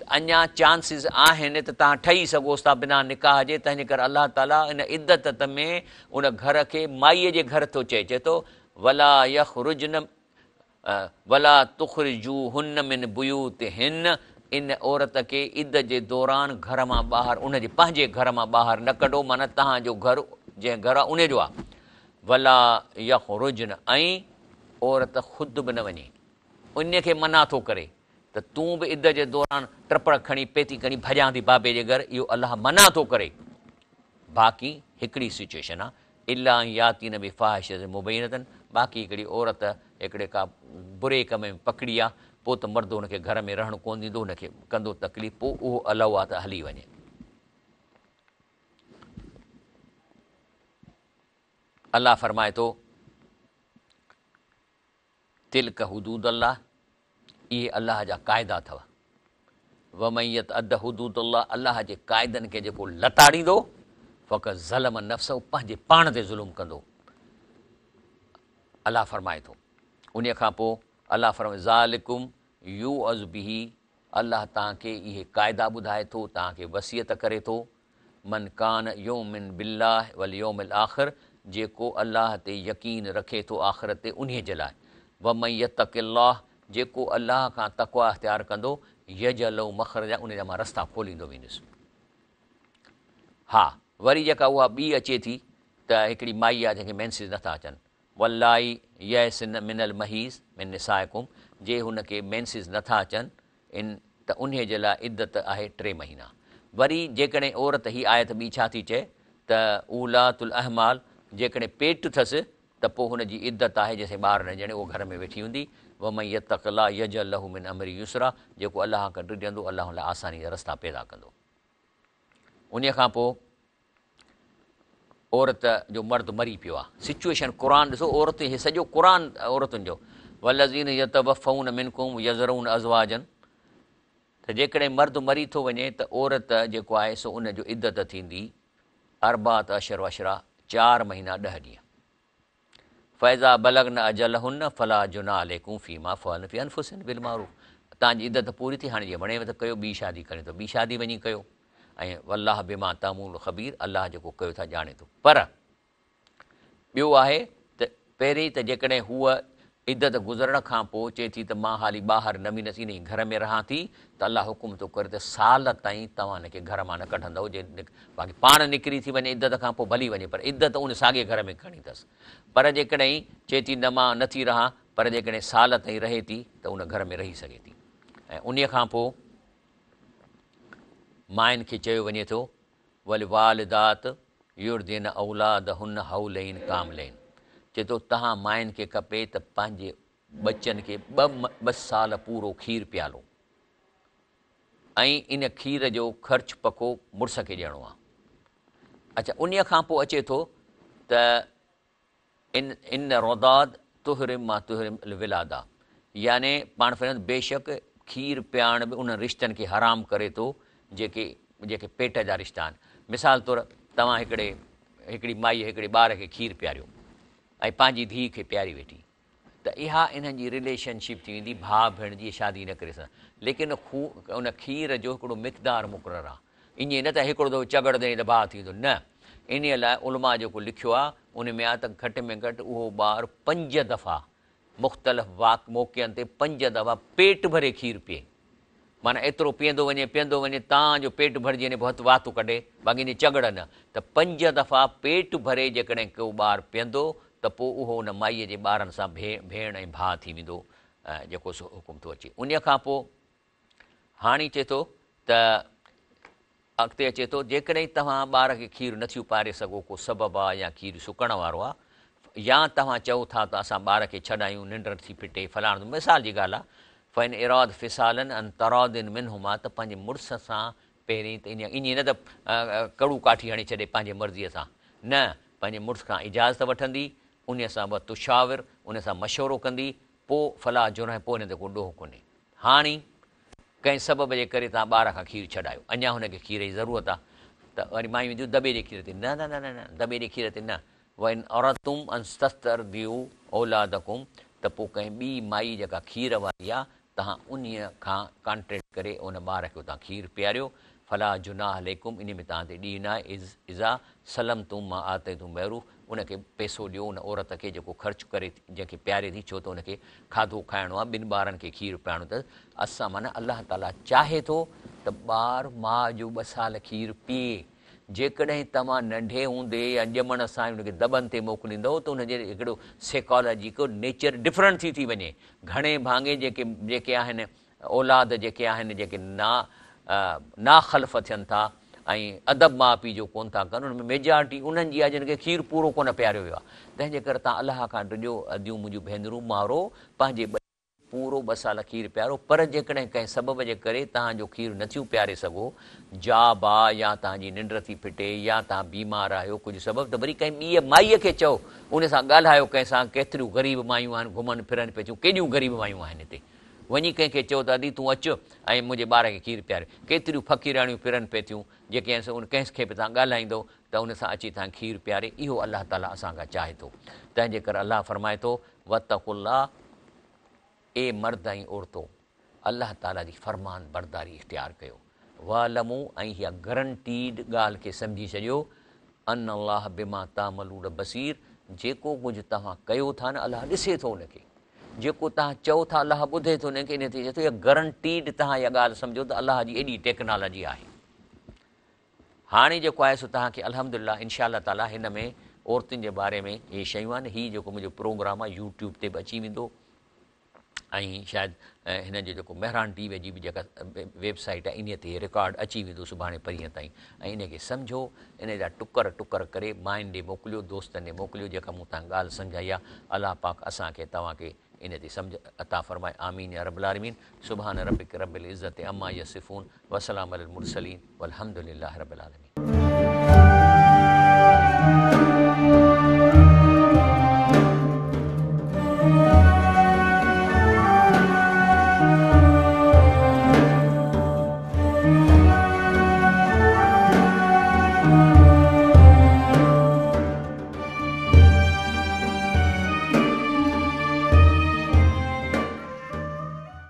त अञा चांसिस आहिनि त तव्हां ठही सघोसि था बिना निकाह जे तंहिंजे करे अला ताला इन इदत में उन घर खे माईअ जे घर थो चए चए थो वला वला इन औरत खे ईद जे दौरान घर मां ॿाहिरि उनजे पंहिंजे घर मां ॿाहिरि न कढो माना तव्हांजो घरु जंहिं घरु आहे उनजो आहे भला यो रुज न आई औरत ख़ुदि बि न वञे उन खे मना थो करे त तूं बि ईद जे दौरान टपड़ खणी पेती खणी भॼां थी बाबे जे घरु इहो अलाह मना थो करे बाक़ी हिकिड़ी सिचुएशन आहे इलाही न बि फ़ाहिश मुबैन अथनि बाक़ी हिकिड़ी औरत हिकिड़े का बुरे कम में पकड़ी आहे पोइ त मर्द हुनखे घर में रहणु कोन ॾींदो हुनखे कंदो तकलीफ़ पोइ उहो अलाउ आहे त हली वञे अलाह फरमाए थो तिलक हदूद अलाह इहे अलाह जा क़ाइदा अथव वमैयत अद हदूद अलाह अलाह जे क़ाइदनि खे जेको लताड़ींदो फ़क़ति ज़लम नफ़्स पंहिंजे पाण ते ज़ुल्म कंदो अलाह फरमाए थो उन खां पोइ अलाह फरमालिकुम यू अज़बी अलाह तव्हांखे इहे क़ाइदा ॿुधाए थो तव्हांखे वसियत करे थो मन कान योमिन बिल्ला वल योमिल आख़िर जेको अलाह ते यकीन रखे थो आखिर ते उन्हीअ जे लाइ व मई तकिल्लाह जेको अलाह खां तकवा अख़्तियार कंदो यज मखर जा उन मां रस्ता खोलींदो वेंदुसि हा वरी जेका उहा ॿी अचे थी त हिकिड़ी माई आहे जंहिंखे मैंसिस नथा अचनि वलाई मिनल महीस मिन निसाइकुम जे हुन खे मेंसिस नथा अचनि इन त उन जे लाइ इदत आहे टे महीना वरी जेकॾहिं औरत ही आयत त ॿी छा थी चए त उला तुलहमाल जेकॾहिं पेट अथसि त पोइ हुन जी इद्दत आहे जंहिंसां ॿार न ॼणे उहो घर में वेठी हूंदी व मई यत तकला यज लहू मिन अमरी युसरा जेको अलाह खां गॾु ॾियंदो अल आसानी जा रस्ता पैदा कंदो उन खां पोइ औरत जो मर्द मरी पियो आहे सिचुएशन क़ुर ॾिसो औरत इहे सॼो क़ुर औरतुनि जो वलज़ीन यत वफ़ून मिनकुम यज़रून अज़वाजनि त जेकॾहिं मर्द मरी थो वञे त औरत जेको आहे सो उन जो इदत थींदी अरबात अशर अशरा चारि महीना ॾह ॾींहं फैज़ा बलगन अजल हुन फला जुना फ़ीमा लेकूफ़ी मां तव्हांजी इदत पूरी थी हाणे जीअं वणेव त कयो ॿी शादी करे थो ॿी शादी वञी कयो ऐं वल्लाह बि मां तमूल ख़बीर अलाह जेको कयो था ॼाणे थो पर ॿियो आहे त पहिरीं त जेकॾहिं हूअ इदत गुज़रण खां पोइ चवे थी त मां हाली ॿाहिरि नमी न वीनी घर में रहां थी त अलाह हुकुम थो करे त साल ताईं तव्हां हिनखे घर मां न कढंदव जे बाक़ी पाण निकिरी थी वञे इदत खां पोइ भली वञे पर इदत उन साॻे घर में खणी अथसि पर जेकॾहिं चए थी न मां नथी रहां पर जेकॾहिं साल ताईं रहे थी त उन घर में रही सघे थी ऐं उन खां पोइ माइनि खे चयो वञे थो वल वालदात युर देन औलाद हुन हउलेन कामलेन चए थो तव्हां माइनि खे खपे त पंहिंजे बचनि खे ॿ ॿ साल पूरो खीरु प्यालो ऐं इन खीर जो ख़र्च पको मुड़ुस खे ॾियणो आहे अच्छा उन खां पोइ अचे थो त इन इन रौदाद तुहरिम मां तुहरिम विलादा याने पाण फिर बेशक खीरु पियाण बि उन रिश्तनि खे हराम करे थो जेके जेके पेट जा रिश्ता आहिनि मिसाल तौरु तव्हां हिकिड़े हिकिड़ी माई हिकिड़े ॿार खे खीरु पियारियो ऐं पंहिंजी धीउ खे पियारी वेठी त इहा इन्हनि जी रिलेशनशिप थी वेंदी भाउ भेण जी शादी न करे सघां लेकिन खू उन खीर जो हिकिड़ो मक़दारु मुक़ररु आहे ईअं न त हिकिड़ो दफ़ो चगड़ तबाउ थींदो न इन लाइ उलमा जेको लिखियो आहे उन में आहे त घटि में घटि उहो ॿारु पंज दफ़ा मुख़्तलिफ़ वाक मौक़नि ते पंज दफ़ा भरे खीरु माना एतिरो पीअंदो वञे पीअंदो वञे तव्हांजो पेट भरिजी वञे भु वातू कढे बाक़ी इन चगड़ न त पंज दफ़ा पेट भरे जेकॾहिं को ॿारु पीअंदो त पोइ उहो उन माईअ जे ॿारनि सां भे भेण ऐं भाउ थी वेंदो जेको सो हुकुम थो अचे उन खां पोइ हाणे चए थो त अॻिते अचे थो जेकॾहिं तव्हां ॿार खे खीरु नथियूं पारे सघो को सबबु आहे या खीरु सुकण वारो आहे या तव्हां चओ था त असां ॿार खे छॾायूं निंड थी फिटे फलाण मिसाल जी ॻाल्हि आहे फइन इराद फिसालनि अने तरादियुनि में हुमा त पंहिंजे मुड़ुस सां पहिरीं त ईअं ईअं न त कड़ू काठी हणी छॾे पंहिंजे मर्ज़ीअ सां न पंहिंजे मुड़ुस खां इजाज़त वठंदी उन सां ॿ तुशाविर उन सां मशवरो कंदी पोइ फला जोर पोइ हिन ते को ॾोहो कोन्हे हाणे कंहिं सबब जे करे तव्हां ॿार खां खीरु छॾायो अञा हुनखे खीर जी ज़रूरत आहे त वरी माई विझूं दॿे जे खीर ते न न न न दॿे जे खीर ते न वन औरतुम अन सस्तर दी औलादकुम त पोइ कंहिं ॿी माई जेका खीर वारी आहे तव्हां उन खां कॉन्ट्रेक्ट करे उन ॿार खे उतां खीरु पीआरियो फला जुनाह लेकुम इन में तव्हां ते ॾींहुं न इज़ इज़ा सलम तूं मां आत तूं मेहरु उनखे पैसो ॾियो उन औरत खे जेको ख़र्चु करे जंहिंखे पियारे थी छो त उनखे खाधो खाइणो आहे ॿिनि ॿारनि खे खीरु पीअणो अथसि असां माना अलाह ताला चाहे थो त ॿार माउ जो ॿ साल खीरु पीए जेकॾहिं तव्हां नंढे हूंदे या ॼमण सां हुनखे दॿनि ते मोकिलींदव त हुनजे हिकिड़ो सेकॉलोजी हिकु नेचर डिफरेंट थी थी वञे घणे भाङे जेके जेके आहिनि औलाद जेके आहिनि जेके ना ना ख़ल्फ़ थियनि था ऐं अदब माउ पीउ जो कोन था कनि हुन में मेजॉरिटी उन्हनि जी आहे जिन खे खीरु पूरो कोन प्यारियो वियो आहे तंहिंजे करे तव्हां अलाह खां ॾिजो अधियूं मुंहिंजी भेनरूं मारो पंहिंजे पूरो ॿ साल खीरु पीआरो पर जेकॾहिं कंहिं सबब जे करे तव्हांजो खीरु नथियूं पीआरे सघो जा बा या तव्हांजी निंड थी फिटे या तव्हां बीमार आहियो कुझु सबबु त वरी कंहिं ॿीअ माईअ खे चओ उन सां ॻाल्हायो कंहिंसां केतिरियूं ग़रीब माइयूं आहिनि घुमनि फिरनि पियूं थियूं केॾियूं ग़रीब माइयूं आहिनि हिते वञी कंहिंखे चओ त दादी तूं अचु ऐं मुंहिंजे ॿार खे खीरु पीआरे केतिरियूं फकीराणियूं फिरनि पियूं थियूं जेके उन कंहिंखे बि तव्हां ॻाल्हाईंदो त उन सां अची तव्हां खीरु पीआरे इहो अलाह ताला असांखां चाहे थो तंहिंजे करे अलाह फरमाए थो वतकुला ए मर्द ऐं औरतों अलाह ताला जी फ़रमान बरदारी इख़्तियार कयो वालमू ऐं हीअ गरंटीड ॻाल्हि खे सम्झी छॾियो अन अलाह बिमा तामलूर बसीर जेको कुझु तव्हां कयो था न अलाह ॾिसे थो उनखे जेको तव्हां चओ था अलाह ॿुधे थो उनखे इन थो इहा गरंटीड तव्हां इहा ॻाल्हि सम्झो त अलाह जी एॾी टेक्नोलॉजी आहे हाणे जेको आहे सो तव्हांखे अलहमदिल्ला इनशा ताला हिन में औरतुनि जे बारे में इहे शयूं आहिनि हीउ जेको मुंहिंजो प्रोग्राम आहे यूट्यूब ते बि अची वेंदो ऐं शायदि हिन जो जेको मेहरान टी वी जी बि जेका वेबसाइट आहे इन ते रिकॉर्ड अची वेंदो सुभाणे परीहं ताईं ऐं इन खे सम्झो इन जा टुकर टुकर करे माइनि ॾे मोकिलियो दोस्तनि ॾे मोकिलियो जेका मूं तव्हां ॻाल्हि सम्झाई आहे अलाह पाक असांखे तव्हांखे इन ते सम्झ अता फ़रमाए आमीन या रबल आलमीन सुभान रबिक रबिल इज़त अम्मा या सिफून वसलाम अल मुरसलीन वलहमदिल्ला रबिल आलमीन